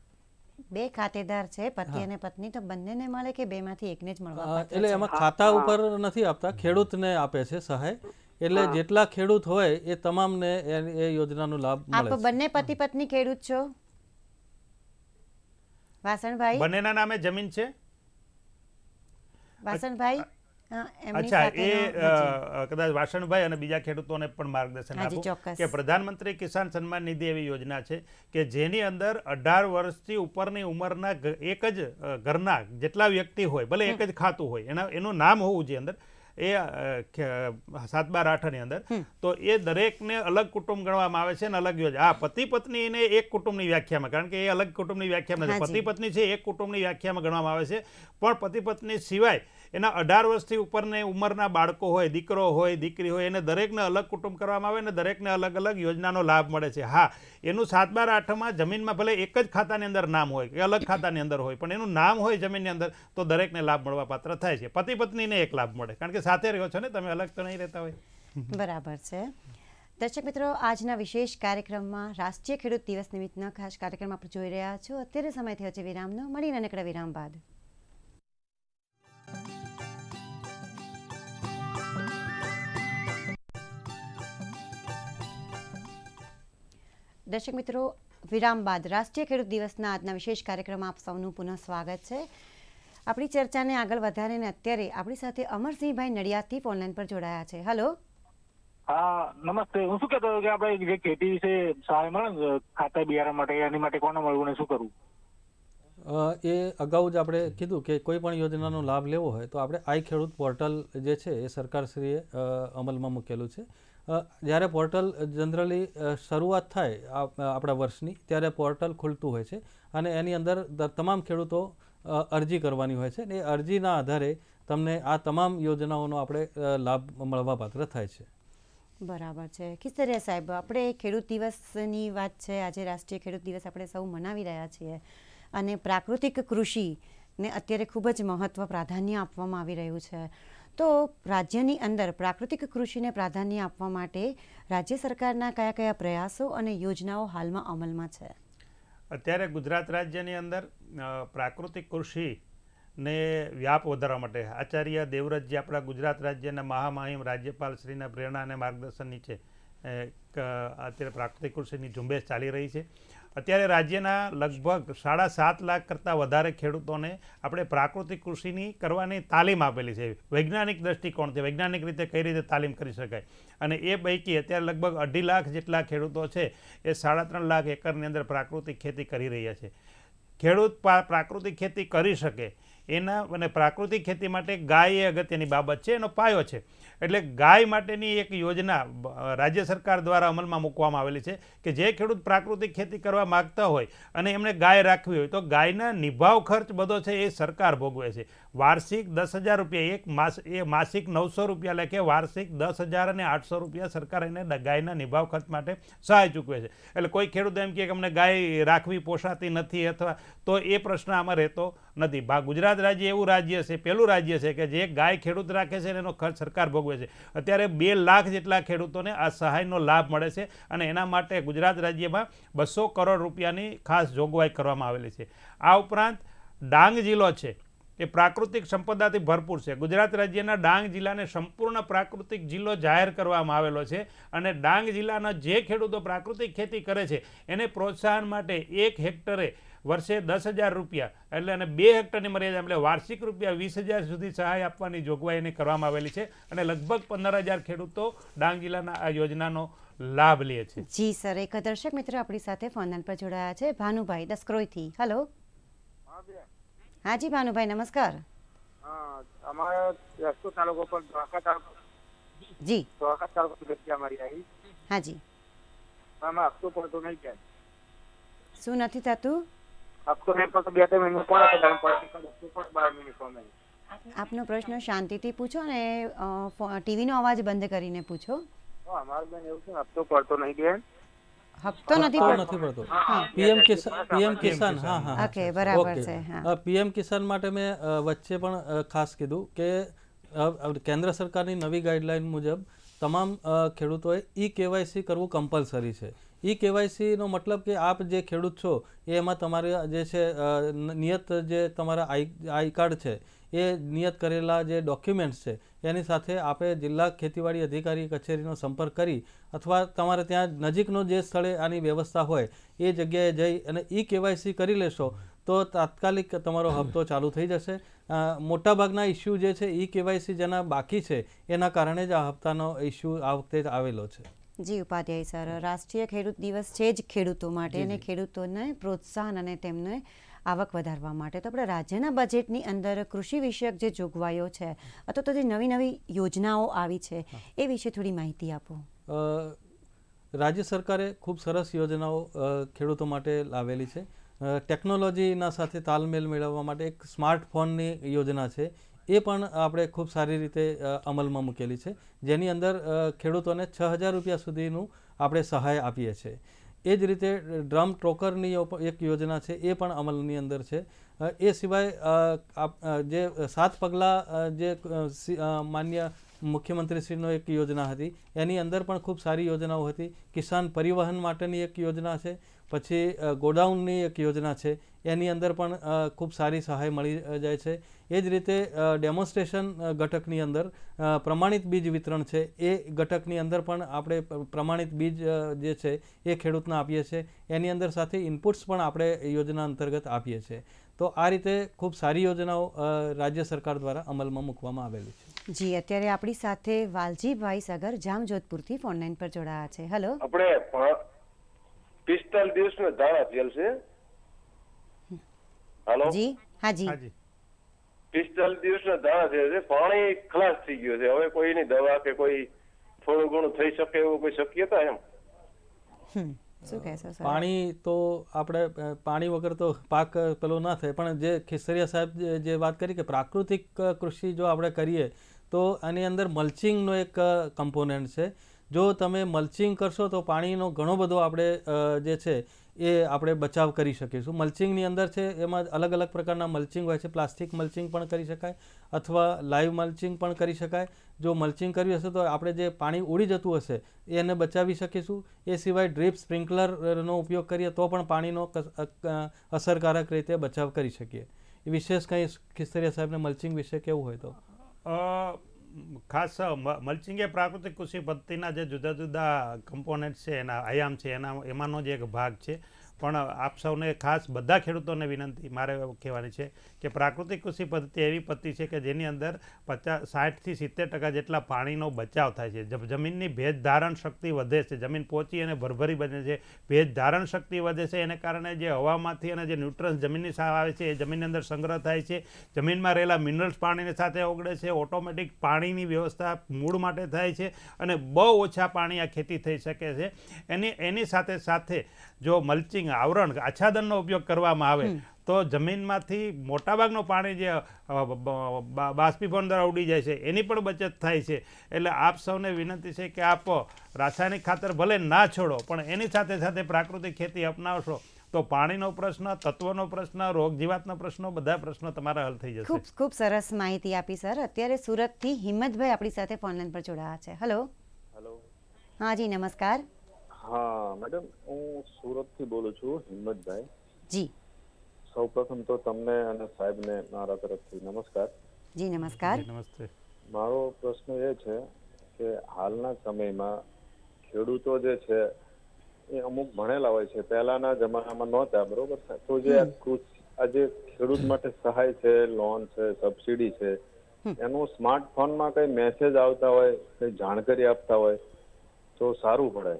બે ખાતેદાર છે પતિ અને પત્ની તો બંનેને મળે કે બેમાંથી એકને જ મળવા એટલે એમાં ખાતા ઉપર નથી આપતા ખેડૂતને આપે છે સહાય એટલે જેટલા ખેડૂત હોય એ તમામને એ યોજનાનો લાભ મળે આપ બંને પતિ પત્ની ખેડૂત છો વાસણભાઈ બંનેના નામે જમીન છે વાસણભાઈ અચ્છા એ કદાચ વાસણભાઈ અને બીજા ખેડૂતોને પણ માર્ગદર્શન આપો કે પ્રધાનમંત્રી કિસાન સન્માન નિધિ એવી યોજના છે કે જેની અંદર અઢાર વર્ષથી ઉપરની ઉંમરના એક જ ઘરના જેટલા વ્યક્તિ હોય ભલે એક જ ખાતું હોય એના એનું નામ હોવું જોઈએ અંદર એ સાત બાર આઠની અંદર તો એ દરેકને અલગ કુટુંબ ગણવામાં આવે છે અને અલગ યોજના આ પતિ પત્નીને એક કુટુંબની વ્યાખ્યામાં કારણ કે એ અલગ કુટુંબની વ્યાખ્યા પતિ પત્ની છે એક કુટુંબની વ્યાખ્યામાં ગણવામાં આવે છે પણ પતિ પત્ની સિવાય એના અઢાર વર્ષથી ઉપરને ઉંમરના બાળકો હોય દીકરો હોય દીકરી હોય એને દરેકને અલગ કુટુંબ કરવામાં આવે અને દરેકને અલગ અલગ યોજનાનો લાભ મળે છે હા એનું સાત બાર આઠમાં જમીનમાં ભલે એક જ ખાતાની અંદર નામ હોય કે અલગ ખાતાની અંદર હોય પણ એનું નામ હોય જમીનની અંદર તો દરેકને લાભ મળવા પાત્ર થાય છે પતિ પત્નીને એક લાભ મળે કારણ કે સાથે રહ્યો છો ને તમે અલગ તો નહીં રહેતા હોય બરાબર છે દર્શક મિત્રો આજના વિશેષ કાર્યક્રમમાં રાષ્ટ્રીય ખેડૂત દિવસ નિમિત્તના ખાસ કાર્યક્રમ આપણે જોઈ રહ્યા છો અત્યારે સમય થયો છે વિરામનો મળી નાનકડા વિરામ બાદ દર્શક મિત્રો વિરામ બાદ રાષ્ટ્રીય ખેડૂત દિવસના આજના વિશેષ કાર્યક્રમમાં આપ સૌનું પુનઃ સ્વાગત છે આપણી ચર્ચાને આગળ વધારે અત્યારે આપણી સાથે અમરસિંહભાઈ નડિયાદથી ફોનલાઈન પર જોડાયા છે હલો હા નમસ્તે હું શું કહેતો કે આપણે જે ખેતી વિશે સહાય મળે ખાતર બિયારણ માટે એની માટે કોને મળવું ને શું કરવું એ અગાઉ જ આપણે કીધું કે કોઈ પણ યોજનાનો લાભ લેવો હોય તો આપણે આઈ ખેડૂત પોર્ટલ જે છે એ સરકારશ્રીએ અમલમાં મૂકેલું છે જ્યારે પોર્ટલ જનરલી શરૂઆત થાય આપણા વર્ષની ત્યારે પોર્ટલ ખુલતું હોય છે અને એની અંદર તમામ ખેડૂતો અરજી કરવાની હોય છે ને એ અરજીના આધારે તમને આ તમામ યોજનાઓનો આપણે લાભ મળવા મળવાપાત્ર થાય છે બરાબર છે કિસ્તરિયા સાહેબ આપણે ખેડૂત દિવસની વાત છે આજે રાષ્ટ્રીય ખેડૂત દિવસ આપણે સૌ મનાવી રહ્યા છીએ અને પ્રાકૃતિક કૃષિને અત્યારે ખૂબ જ મહત્ત્વ પ્રાધાન્ય આપવામાં આવી રહ્યું છે તો રાજ્યની અંદર પ્રાકૃતિક કૃષિને પ્રાધાન્ય આપવા માટે રાજ્ય સરકારના કયા કયા પ્રયાસો અને યોજનાઓ હાલમાં અમલમાં છે અત્યારે ગુજરાત રાજ્યની અંદર પ્રાકૃતિક કૃષિને વ્યાપ વધારવા માટે આચાર્ય દેવવ્રતજી આપણા ગુજરાત રાજ્યના મહામહિમ રાજ્યપાલ શ્રીના પ્રેરણા અને માર્ગદર્શન નીચે અત્યારે પ્રાકૃતિક કૃષિની ઝુંબેશ ચાલી રહી છે અત્યારે રાજ્યના લગભગ સાડા સાત લાખ કરતાં વધારે ખેડૂતોને આપણે પ્રાકૃતિક કૃષિની કરવાની તાલીમ આપેલી છે વૈજ્ઞાનિક દ્રષ્ટિકોણથી વૈજ્ઞાનિક રીતે કઈ રીતે તાલીમ કરી શકાય અને એ પૈકી અત્યારે લગભગ અઢી લાખ જેટલા ખેડૂતો છે એ સાડા ત્રણ લાખ એકરની અંદર પ્રાકૃતિક ખેતી કરી રહ્યા છે ખેડૂત પ્રાકૃતિક ખેતી કરી શકે એના અને પ્રાકૃતિક ખેતી માટે ગાય એ અગત્યની બાબત છે એનો પાયો છે એટલે ગાય માટેની એક યોજના રાજ્ય સરકાર દ્વારા અમલમાં મૂકવામાં આવેલી છે કે જે ખેડૂત પ્રાકૃતિક ખેતી કરવા માગતા હોય અને એમણે ગાય રાખવી હોય તો ગાયના નિભાવ ખર્ચ બધો છે એ સરકાર ભોગવે છે વાર્ષિક દસ હજાર રૂપિયા એક માસ એ માસિક નવસો રૂપિયા લખે વાર્ષિક દસ હજાર અને આઠસો રૂપિયા સરકાર એને ગાયના નિભાવ ખર્ચ માટે સહાય ચૂકવે છે એટલે કોઈ ખેડૂત એમ કે અમને ગાય રાખવી પોષાતી નથી અથવા તો એ પ્રશ્ન આમાં રહેતો નથી ભા ગુજરાત રાજ્ય એવું રાજ્ય છે પહેલું રાજ્ય છે કે જે ગાય ખેડૂત રાખે છે એનો ખર્ચ સરકાર ભોગવે છે અત્યારે બે લાખ જેટલા ખેડૂતોને આ સહાયનો લાભ મળે છે અને એના માટે ગુજરાત રાજ્યમાં બસો કરોડ રૂપિયાની ખાસ જોગવાઈ કરવામાં આવેલી છે આ ઉપરાંત ડાંગ જિલ્લો છે એ પ્રાકૃતિક સંપદાથી ભરપૂર છે ગુજરાત રાજ્યના ડાંગ જિલ્લાને સંપૂર્ણ પ્રાકૃતિક જિલ્લો જાહેર કરવામાં આવેલો છે અને ડાંગ જિલ્લાના જે ખેડૂતો પ્રાકૃતિક ખેતી કરે છે એને પ્રોત્સાહન માટે એક હેક્ટરે વર્ષે દસ હજાર રૂપિયા એટલે અને બે હેક્ટરની મર્યાદા એટલે વાર્ષિક રૂપિયા વીસ હજાર સુધી સહાય આપવાની જોગવાઈ એને કરવામાં આવેલી છે અને લગભગ પંદર હજાર ખેડૂતો ડાંગ જિલ્લાના આ યોજનાનો લાભ લે છે જી સર એક દર્શક મિત્ર આપણી સાથે ફોનલ પર જોડાયા છે ભાનુભાઈ દસક્રોઈથી હલો હા હાજી ભાનુભાઈ નમસ્કાર અમારા નહીં ક્યાં શું નથી થતું આપનો પ્રશ્ન શાંતિથી પૂછો ને ટીવી નો અવાજ બંધ કરીને પૂછો અમારું બેન એવું છે હપ્તો પડતો નહીં બેન હપ્તો નથી પડતો પીએમ કિસાન પીએમ કિસાન હા હા ઓકે બરાબર છે હા પીએમ કિસાન માટે મેં વચ્ચે પણ ખાસ કીધું કે કેન્દ્ર સરકારની નવી ગાઈડલાઈન મુજબ તમામ ખેડૂતોએ ઈ કેવાયસી કરવું કમ્પલસરી છે ઈ કેવાયસીનો મતલબ કે આપ જે ખેડૂત છો એ એમાં તમારે જે છે નિયત જે તમારા આઈ આઈ કાર્ડ છે એ નિયત કરેલા જે ડોક્યુમેન્ટ્સ છે એની સાથે આપે જિલ્લા ખેતીવાડી અધિકારી કચેરીનો સંપર્ક કરી અથવા તમારે ત્યાં નજીકનો જે સ્થળે આની વ્યવસ્થા હોય એ જગ્યાએ જઈ અને ઈ કેવાયસી કરી લેશો તો તાત્કાલિક તમારો હપ્તો ચાલુ થઈ જશે મોટાભાગના ઇસ્યુ જે છે ઈ કેવાયસી જેના બાકી છે એના કારણે જ આ હપ્તાનો ઇસ્યુ આ વખતે આવેલો છે જી ઉપાધ્યાય સર રાષ્ટ્રીય ખેડૂત દિવસ છે જ ખેડૂતો માટે અને ખેડૂતોને પ્રોત્સાહન અને તેમને આવક વધારવા માટે તો આપણે રાજ્યના બજેટની અંદર કૃષિ વિષયક જે જોગવાઈઓ છે અથવા તો જે નવી નવી યોજનાઓ આવી છે એ વિશે થોડી માહિતી આપો રાજ્ય સરકારે ખૂબ સરસ યોજનાઓ ખેડૂતો માટે લાવેલી છે ટેકનોલોજીના સાથે તાલમેલ મેળવવા માટે એક સ્માર્ટફોનની યોજના છે એ પણ આપણે ખૂબ સારી રીતે અમલમાં મૂકેલી છે જેની અંદર ખેડૂતોને છ હજાર રૂપિયા સુધીનું આપણે સહાય આપીએ છીએ એ જ રીતે ડ્રમ ટ્રોકરની એક યોજના છે એ પણ અમલની અંદર છે એ સિવાય જે સાત પગલાં જે માન્ય મુખ્યમંત્રીશ્રીનો એક યોજના હતી એની અંદર પણ ખૂબ સારી યોજનાઓ હતી કિસાન પરિવહન માટેની એક યોજના છે પછી ગોડાઉનની એક યોજના છે એની અંદર પણ ખૂબ સારી સહાય મળી જાય છે એ જ રીતે ડેમોન્સ્ટ્રેશન ઘટકની અંદર પ્રમાણિત બીજ વિતરણ છે એ ઘટકની અંદર પણ આપણે પ્રમાણિત બીજ જે છે એ ખેડૂતને આપીએ છીએ એની અંદર સાથે ઇનપુટ્સ પણ આપણે યોજના અંતર્ગત આપીએ છીએ તો આ રીતે ખૂબ સારી યોજનાઓ રાજ્ય સરકાર દ્વારા અમલમાં મૂકવામાં આવેલી છે જી અત્યારે આપણી સાથે વાલજીભાઈ સગર જામજોધપુરથી ફોનલાઈન પર જોડાયા છે હેલો આપણે પિસ્તાલીસ દિવસનો ધાર આપેલ છે હાલો જી હા પિસ્તાલીસ દિવસનો ધાર આપેલ છે પાણી ખલાસ થઈ ગયું છે હવે કોઈની દવા કે કોઈ થોડું ઘણું થઈ શકે એવું કોઈ શક્યતા એમ પાણી તો આપણે પાણી વગર તો પાક પેલો ના થાય પણ જે ખેસરિયા સાહેબ જે વાત કરી કે પ્રાકૃતિક કૃષિ જો આપણે કરીએ તો આની અંદર મલ્ચિંગનો એક કમ્પોનન્ટ છે જો તમે મલ્ચિંગ કરશો તો પાણીનો ઘણો બધો આપણે જે છે એ આપણે બચાવ કરી શકીશું મલ્ચિંગની અંદર છે એમાં અલગ અલગ પ્રકારના મલ્ચિંગ હોય છે પ્લાસ્ટિક મલ્ચિંગ પણ કરી શકાય અથવા લાઈવ મલ્ચિંગ પણ કરી શકાય જો મલ્ચિંગ કર્યું હશે તો આપણે જે પાણી ઉડી જતું હશે એને બચાવી શકીશું એ સિવાય ડ્રીપ સ્પ્રિન્કલરનો ઉપયોગ કરીએ તો પણ પાણીનો અસરકારક રીતે બચાવ કરી શકીએ વિશેષ કંઈ ખિસ્તરિયા સાહેબને મલ્ચિંગ વિશે કેવું હોય તો ખાસ મલ્ચિંગ એ પ્રાકૃતિક કૃષિ પદ્ધતિના જે જુદા જુદા કમ્પોનેન્ટ છે એના આયામ છે એના એમાંનો જ એક ભાગ છે પણ આપ સૌને ખાસ બધા ખેડૂતોને વિનંતી મારે કહેવાની છે કે પ્રાકૃતિક કૃષિ પદ્ધતિ એવી પદ્ધતિ છે કે જેની અંદર પચાસ સાઠથી સિત્તેર ટકા જેટલા પાણીનો બચાવ થાય છે જમીનની ભેજ ધારણ શક્તિ વધે છે જમીન પોચી અને ભરભરી બને છે ભેજ ધારણ શક્તિ વધે છે એને કારણે જે હવામાંથી અને જે ન્યુટ્રન્સ જમીનની સાવ આવે છે એ જમીનની અંદર સંગ્રહ થાય છે જમીનમાં રહેલા મિનરલ્સ પાણીની સાથે ઓગળે છે ઓટોમેટિક પાણીની વ્યવસ્થા મૂળ માટે થાય છે અને બહુ ઓછા પાણી આ ખેતી થઈ શકે છે એની એની સાથે સાથે જો મલ્ચિંગ આવરણ આચ્છાદનનો ઉપયોગ કરવામાં આવે તો જમીનમાંથી મોટાભાગનું પાણી જે બાષ્પીભવન દ્વારા ઉડી જાય છે એની પણ બચત થાય છે એટલે આપ સૌને વિનંતી છે કે આપ રાસાયણિક ખાતર ભલે ના છોડો પણ એની સાથે સાથે પ્રાકૃતિક ખેતી અપનાવશો તો પાણીનો પ્રશ્ન તત્વનો પ્રશ્ન રોગ જીવાતનો પ્રશ્ન બધા પ્રશ્નો તમારા હલ થઈ જશે ખૂબ ખૂબ સરસ માહિતી આપી સર અત્યારે સુરતથી હિંમતભાઈ આપણી સાથે ફોનલાઈન પર જોડાયા છે હેલો હેલો હા જી નમસ્કાર હા મેડમ હું સુરતથી બોલું છું હિંમતભાઈ જી સૌ પ્રથમ તો તમને અને સાહેબને મારા તરફથી નમસ્કાર જી નમસ્કાર નમસ્તે મારો પ્રશ્ન એ છે કે હાલના સમયમાં ખેડૂતો જે છે એ અમુક ભણેલા હોય છે પહેલાના જમાનામાં નહોતા બરોબર તો જે કૃષિ આજે ખેડૂત માટે સહાય છે લોન છે સબસિડી છે એનું સ્માર્ટફોનમાં કઈ મેસેજ આવતા હોય કઈ જાણકારી આપતા હોય તો સારું પડે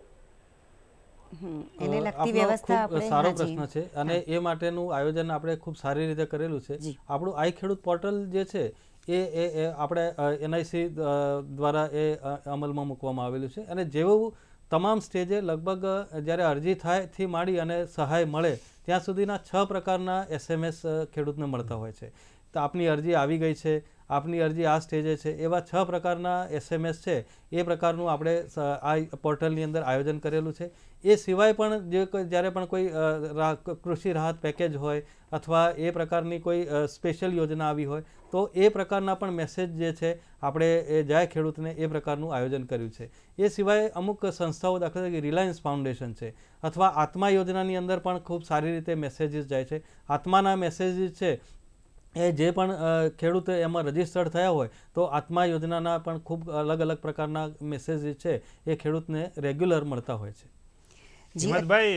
એને લગતી વ્યવસ્થા આપણે સારો પ્રશ્ન છે અને એ માટેનું આયોજન આપણે ખૂબ સારી રીતે કરેલું છે આપણું આઈ ખેડૂત પોર્ટલ જે છે એ એ આપણે એનઆઈસી દ્વારા એ અમલમાં મૂકવામાં આવેલું છે અને જેવું તમામ સ્ટેજે લગભગ જ્યારે અરજી થાયથી માંડી અને સહાય મળે ત્યાં સુધીના છ પ્રકારના એસએમએસ ખેડૂતને મળતા હોય છે તો આપની અરજી આવી ગઈ છે આપની અરજી આ સ્ટેજે છે એવા છ પ્રકારના એસએમએસ છે એ પ્રકારનું આપણે આ પોર્ટલની અંદર આયોજન કરેલું છે એ સિવાય પણ જે જ્યારે પણ કોઈ કૃષિ રાહત પેકેજ હોય અથવા એ પ્રકારની કોઈ સ્પેશિયલ યોજના આવી હોય તો એ પ્રકારના પણ મેસેજ જે છે આપણે એ જાય ખેડૂતને એ પ્રકારનું આયોજન કર્યું છે એ સિવાય અમુક સંસ્થાઓ દાખલા તરીકે રિલાયન્સ ફાઉન્ડેશન છે અથવા આત્મા યોજનાની અંદર પણ ખૂબ સારી રીતે મેસેજીસ જાય છે આત્માના મેસેજીસ છે એ જે પણ ખેડૂત એમાં રજીસ્ટર્ડ થયા હોય તો આત્મા યોજનાના પણ ખૂબ અલગ અલગ પ્રકારના મેસેજ છે એ ખેડૂતને રેગ્યુલર મળતા હોય છે હિંમતભાઈ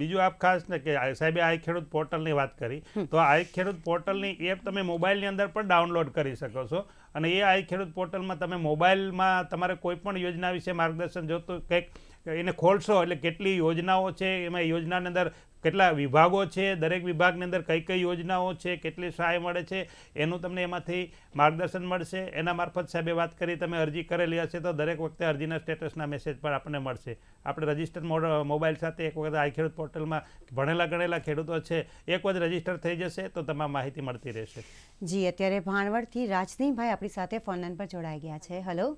બીજું આપ ખાસ ને કે સાહેબે આ ખેડૂત પોર્ટલની વાત કરી તો આ ખેડૂત પોર્ટલની એપ તમે મોબાઈલની અંદર પણ ડાઉનલોડ કરી શકો છો અને એ આ ખેડૂત પોર્ટલમાં તમે મોબાઈલમાં તમારે કોઈ પણ યોજના વિશે માર્ગદર્શન જોતું કંઈક એને ખોલશો એટલે કેટલી યોજનાઓ છે એમાં યોજનાની અંદર કેટલા વિભાગો છે દરેક વિભાગની અંદર કઈ કઈ યોજનાઓ છે કેટલી સહાય મળે છે એનું તમને એમાંથી માર્ગદર્શન મળશે એના મારફત સાહેબે વાત કરી તમે અરજી કરેલી હશે તો દરેક વખતે અરજીના સ્ટેટસના મેસેજ પણ આપણને મળશે આપણે રજિસ્ટર મોબાઈલ સાથે એક વખત આઈ ખેડૂત પોર્ટલમાં ભણેલા ગણેલા ખેડૂતો છે એક વખત રજિસ્ટર થઈ જશે તો તમામ માહિતી મળતી રહેશે જી અત્યારે ભાણવડથી રાજનીભાઈ આપણી સાથે ફોનલાઈન પર જોડાઈ ગયા છે હલો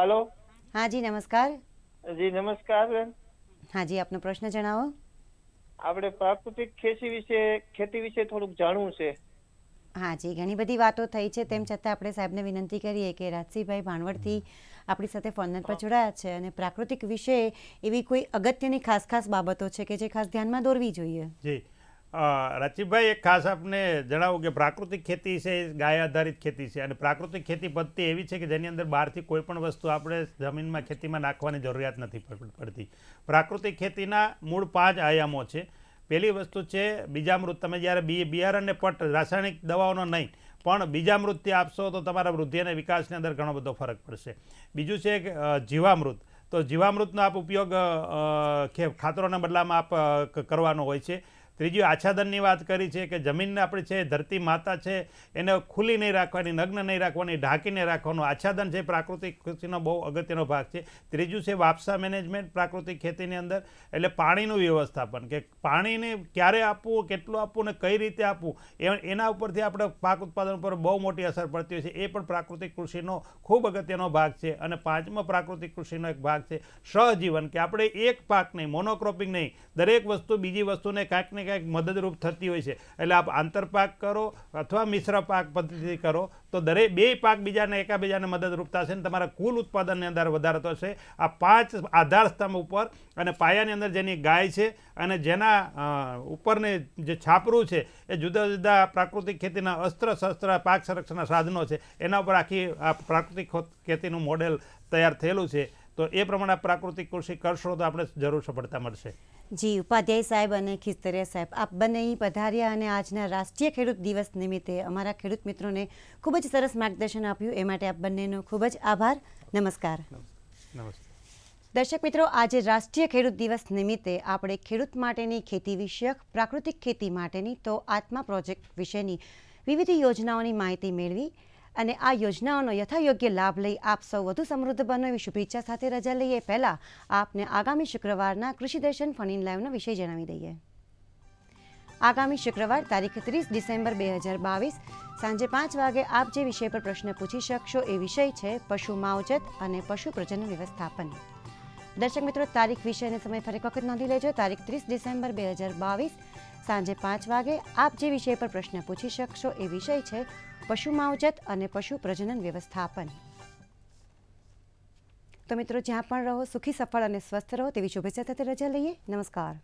હલો હા જી નમસ્કાર જી નમસ્કાર બેન હા જી આપનો પ્રશ્ન જણાવો આપણે પ્રાકૃતિક ખેતી વિશે ખેતી વિશે થોડુંક જાણવું છે હા જી ઘણી બધી વાતો થઈ છે તેમ છતાં આપણે સાહેબને વિનંતી કરીએ કે રાજસિંહભાઈ ભાણવડથી આપણી સાથે ફોન પર જોડાયા છે અને પ્રાકૃતિક વિશે એવી કોઈ અગત્યની ખાસ ખાસ બાબતો છે કે જે ખાસ ધ્યાનમાં દોરવી જોઈએ જી રાજીવભાઈ એક ખાસ આપને જણાવું કે પ્રાકૃતિક ખેતી છે એ ગાય આધારિત ખેતી છે અને પ્રાકૃતિક ખેતી પદ્ધતિ એવી છે કે જેની અંદર બહારથી કોઈ પણ વસ્તુ આપણે જમીનમાં ખેતીમાં નાખવાની જરૂરિયાત નથી પડતી પ્રાકૃતિક ખેતીના મૂળ પાંચ આયામો છે પહેલી વસ્તુ છે બીજામૃત તમે જ્યારે બી બિયારણને પટ રાસાયણિક દવાઓનો નહીં પણ બીજામૃતથી આપશો તો તમારા વૃદ્ધિ અને વિકાસની અંદર ઘણો બધો ફરક પડશે બીજું છે જીવામૃત તો જીવામૃતનો આપ ઉપયોગ ખાતરોના બદલામાં આપ કરવાનો હોય છે ત્રીજી આચ્છાદનની વાત કરી છે કે જમીનને આપણી છે ધરતી માતા છે એને ખુલ્લી નહીં રાખવાની નગ્ન નહીં રાખવાની ઢાંકીને રાખવાનું આચ્છાદન છે પ્રાકૃતિક કૃષિનો બહુ અગત્યનો ભાગ છે ત્રીજું છે વાપસા મેનેજમેન્ટ પ્રાકૃતિક ખેતીની અંદર એટલે પાણીનું વ્યવસ્થાપન કે પાણીને ક્યારે આપવું કેટલું આપવું અને કઈ રીતે આપવું એના ઉપરથી આપણે પાક ઉત્પાદન પર બહુ મોટી અસર પડતી હોય છે એ પણ પ્રાકૃતિક કૃષિનો ખૂબ અગત્યનો ભાગ છે અને પાંચમો પ્રાકૃતિક કૃષિનો એક ભાગ છે સહજીવન કે આપણે એક પાક નહીં મોનોક્રોપિંગ નહીં દરેક વસ્તુ બીજી વસ્તુને કાંઈક ને ને કંઈક મદદરૂપ થતી હોય છે એટલે આપ આંતરપાક કરો અથવા મિશ્ર પાક પદ્ધતિથી કરો તો દરેક બે પાક બીજાને એકાબીજાને મદદરૂપ થશે ને તમારા કુલ ઉત્પાદનની અંદર વધારો થશે આ પાંચ આધાર સ્તંભ ઉપર અને પાયાની અંદર જેની ગાય છે અને જેના ઉપરને જે છાપરું છે એ જુદા જુદા પ્રાકૃતિક ખેતીના અસ્ત્ર શસ્ત્ર પાક સંરક્ષણના સાધનો છે એના ઉપર આખી આ પ્રાકૃતિક ખેતીનું મોડેલ તૈયાર થયેલું છે તો એ પ્રમાણે પ્રાકૃતિક કૃષિ કરશો તો આપણે જરૂર સફળતા મળશે જી ઉપાધ્યાય સાહેબ અને ખિસ્તરિયા સાહેબ આપ બંને અહીં પધાર્યા અને આજના રાષ્ટ્રીય ખેડૂત દિવસ નિમિત્તે અમારા ખેડૂત મિત્રોને ખૂબ જ સરસ માર્ગદર્શન આપ્યું એ માટે આપ બંનેનો ખૂબ જ આભાર નમસ્કાર નમસ્કાર દર્શક મિત્રો આજે રાષ્ટ્રીય ખેડૂત દિવસ નિમિત્તે આપણે ખેડૂત માટેની ખેતી વિષયક પ્રાકૃતિક ખેતી માટેની તો આત્મા પ્રોજેક્ટ વિશેની વિવિધ યોજનાઓની માહિતી મેળવી અને આ યોજનાઓનો યથાયોગ્ય લાભ લઈ આપ સૌ વધુ સમૃદ્ધ બનો એવી શુભેચ્છા સાથે રજા લઈએ પહેલાં આપને આગામી શુક્રવારના કૃષિ દર્શન ફણીન લાઈવનો વિષય જણાવી દઈએ આગામી શુક્રવાર તારીખ ત્રીસ ડિસેમ્બર બે હજાર બાવીસ સાંજે પાંચ વાગે આપ જે વિષય પર પ્રશ્ન પૂછી શકશો એ વિષય છે પશુ માવજત અને પશુ પ્રજનન વ્યવસ્થાપન દર્શક મિત્રો તારીખ વિશે અને સમય ફરી વખત નોંધી લેજો તારીખ ત્રીસ ડિસેમ્બર બે હજાર બાવીસ સાંજે પાંચ વાગે આપ જે વિષય પર પ્રશ્ન પૂછી શકશો એ વિષય છે પશુ માવજત અને પશુ પ્રજનન વ્યવસ્થાપન તો મિત્રો જ્યાં પણ રહો સુખી સફળ અને સ્વસ્થ રહો તેવી શુભેચ્છા સાથે રજા લઈએ નમસ્કાર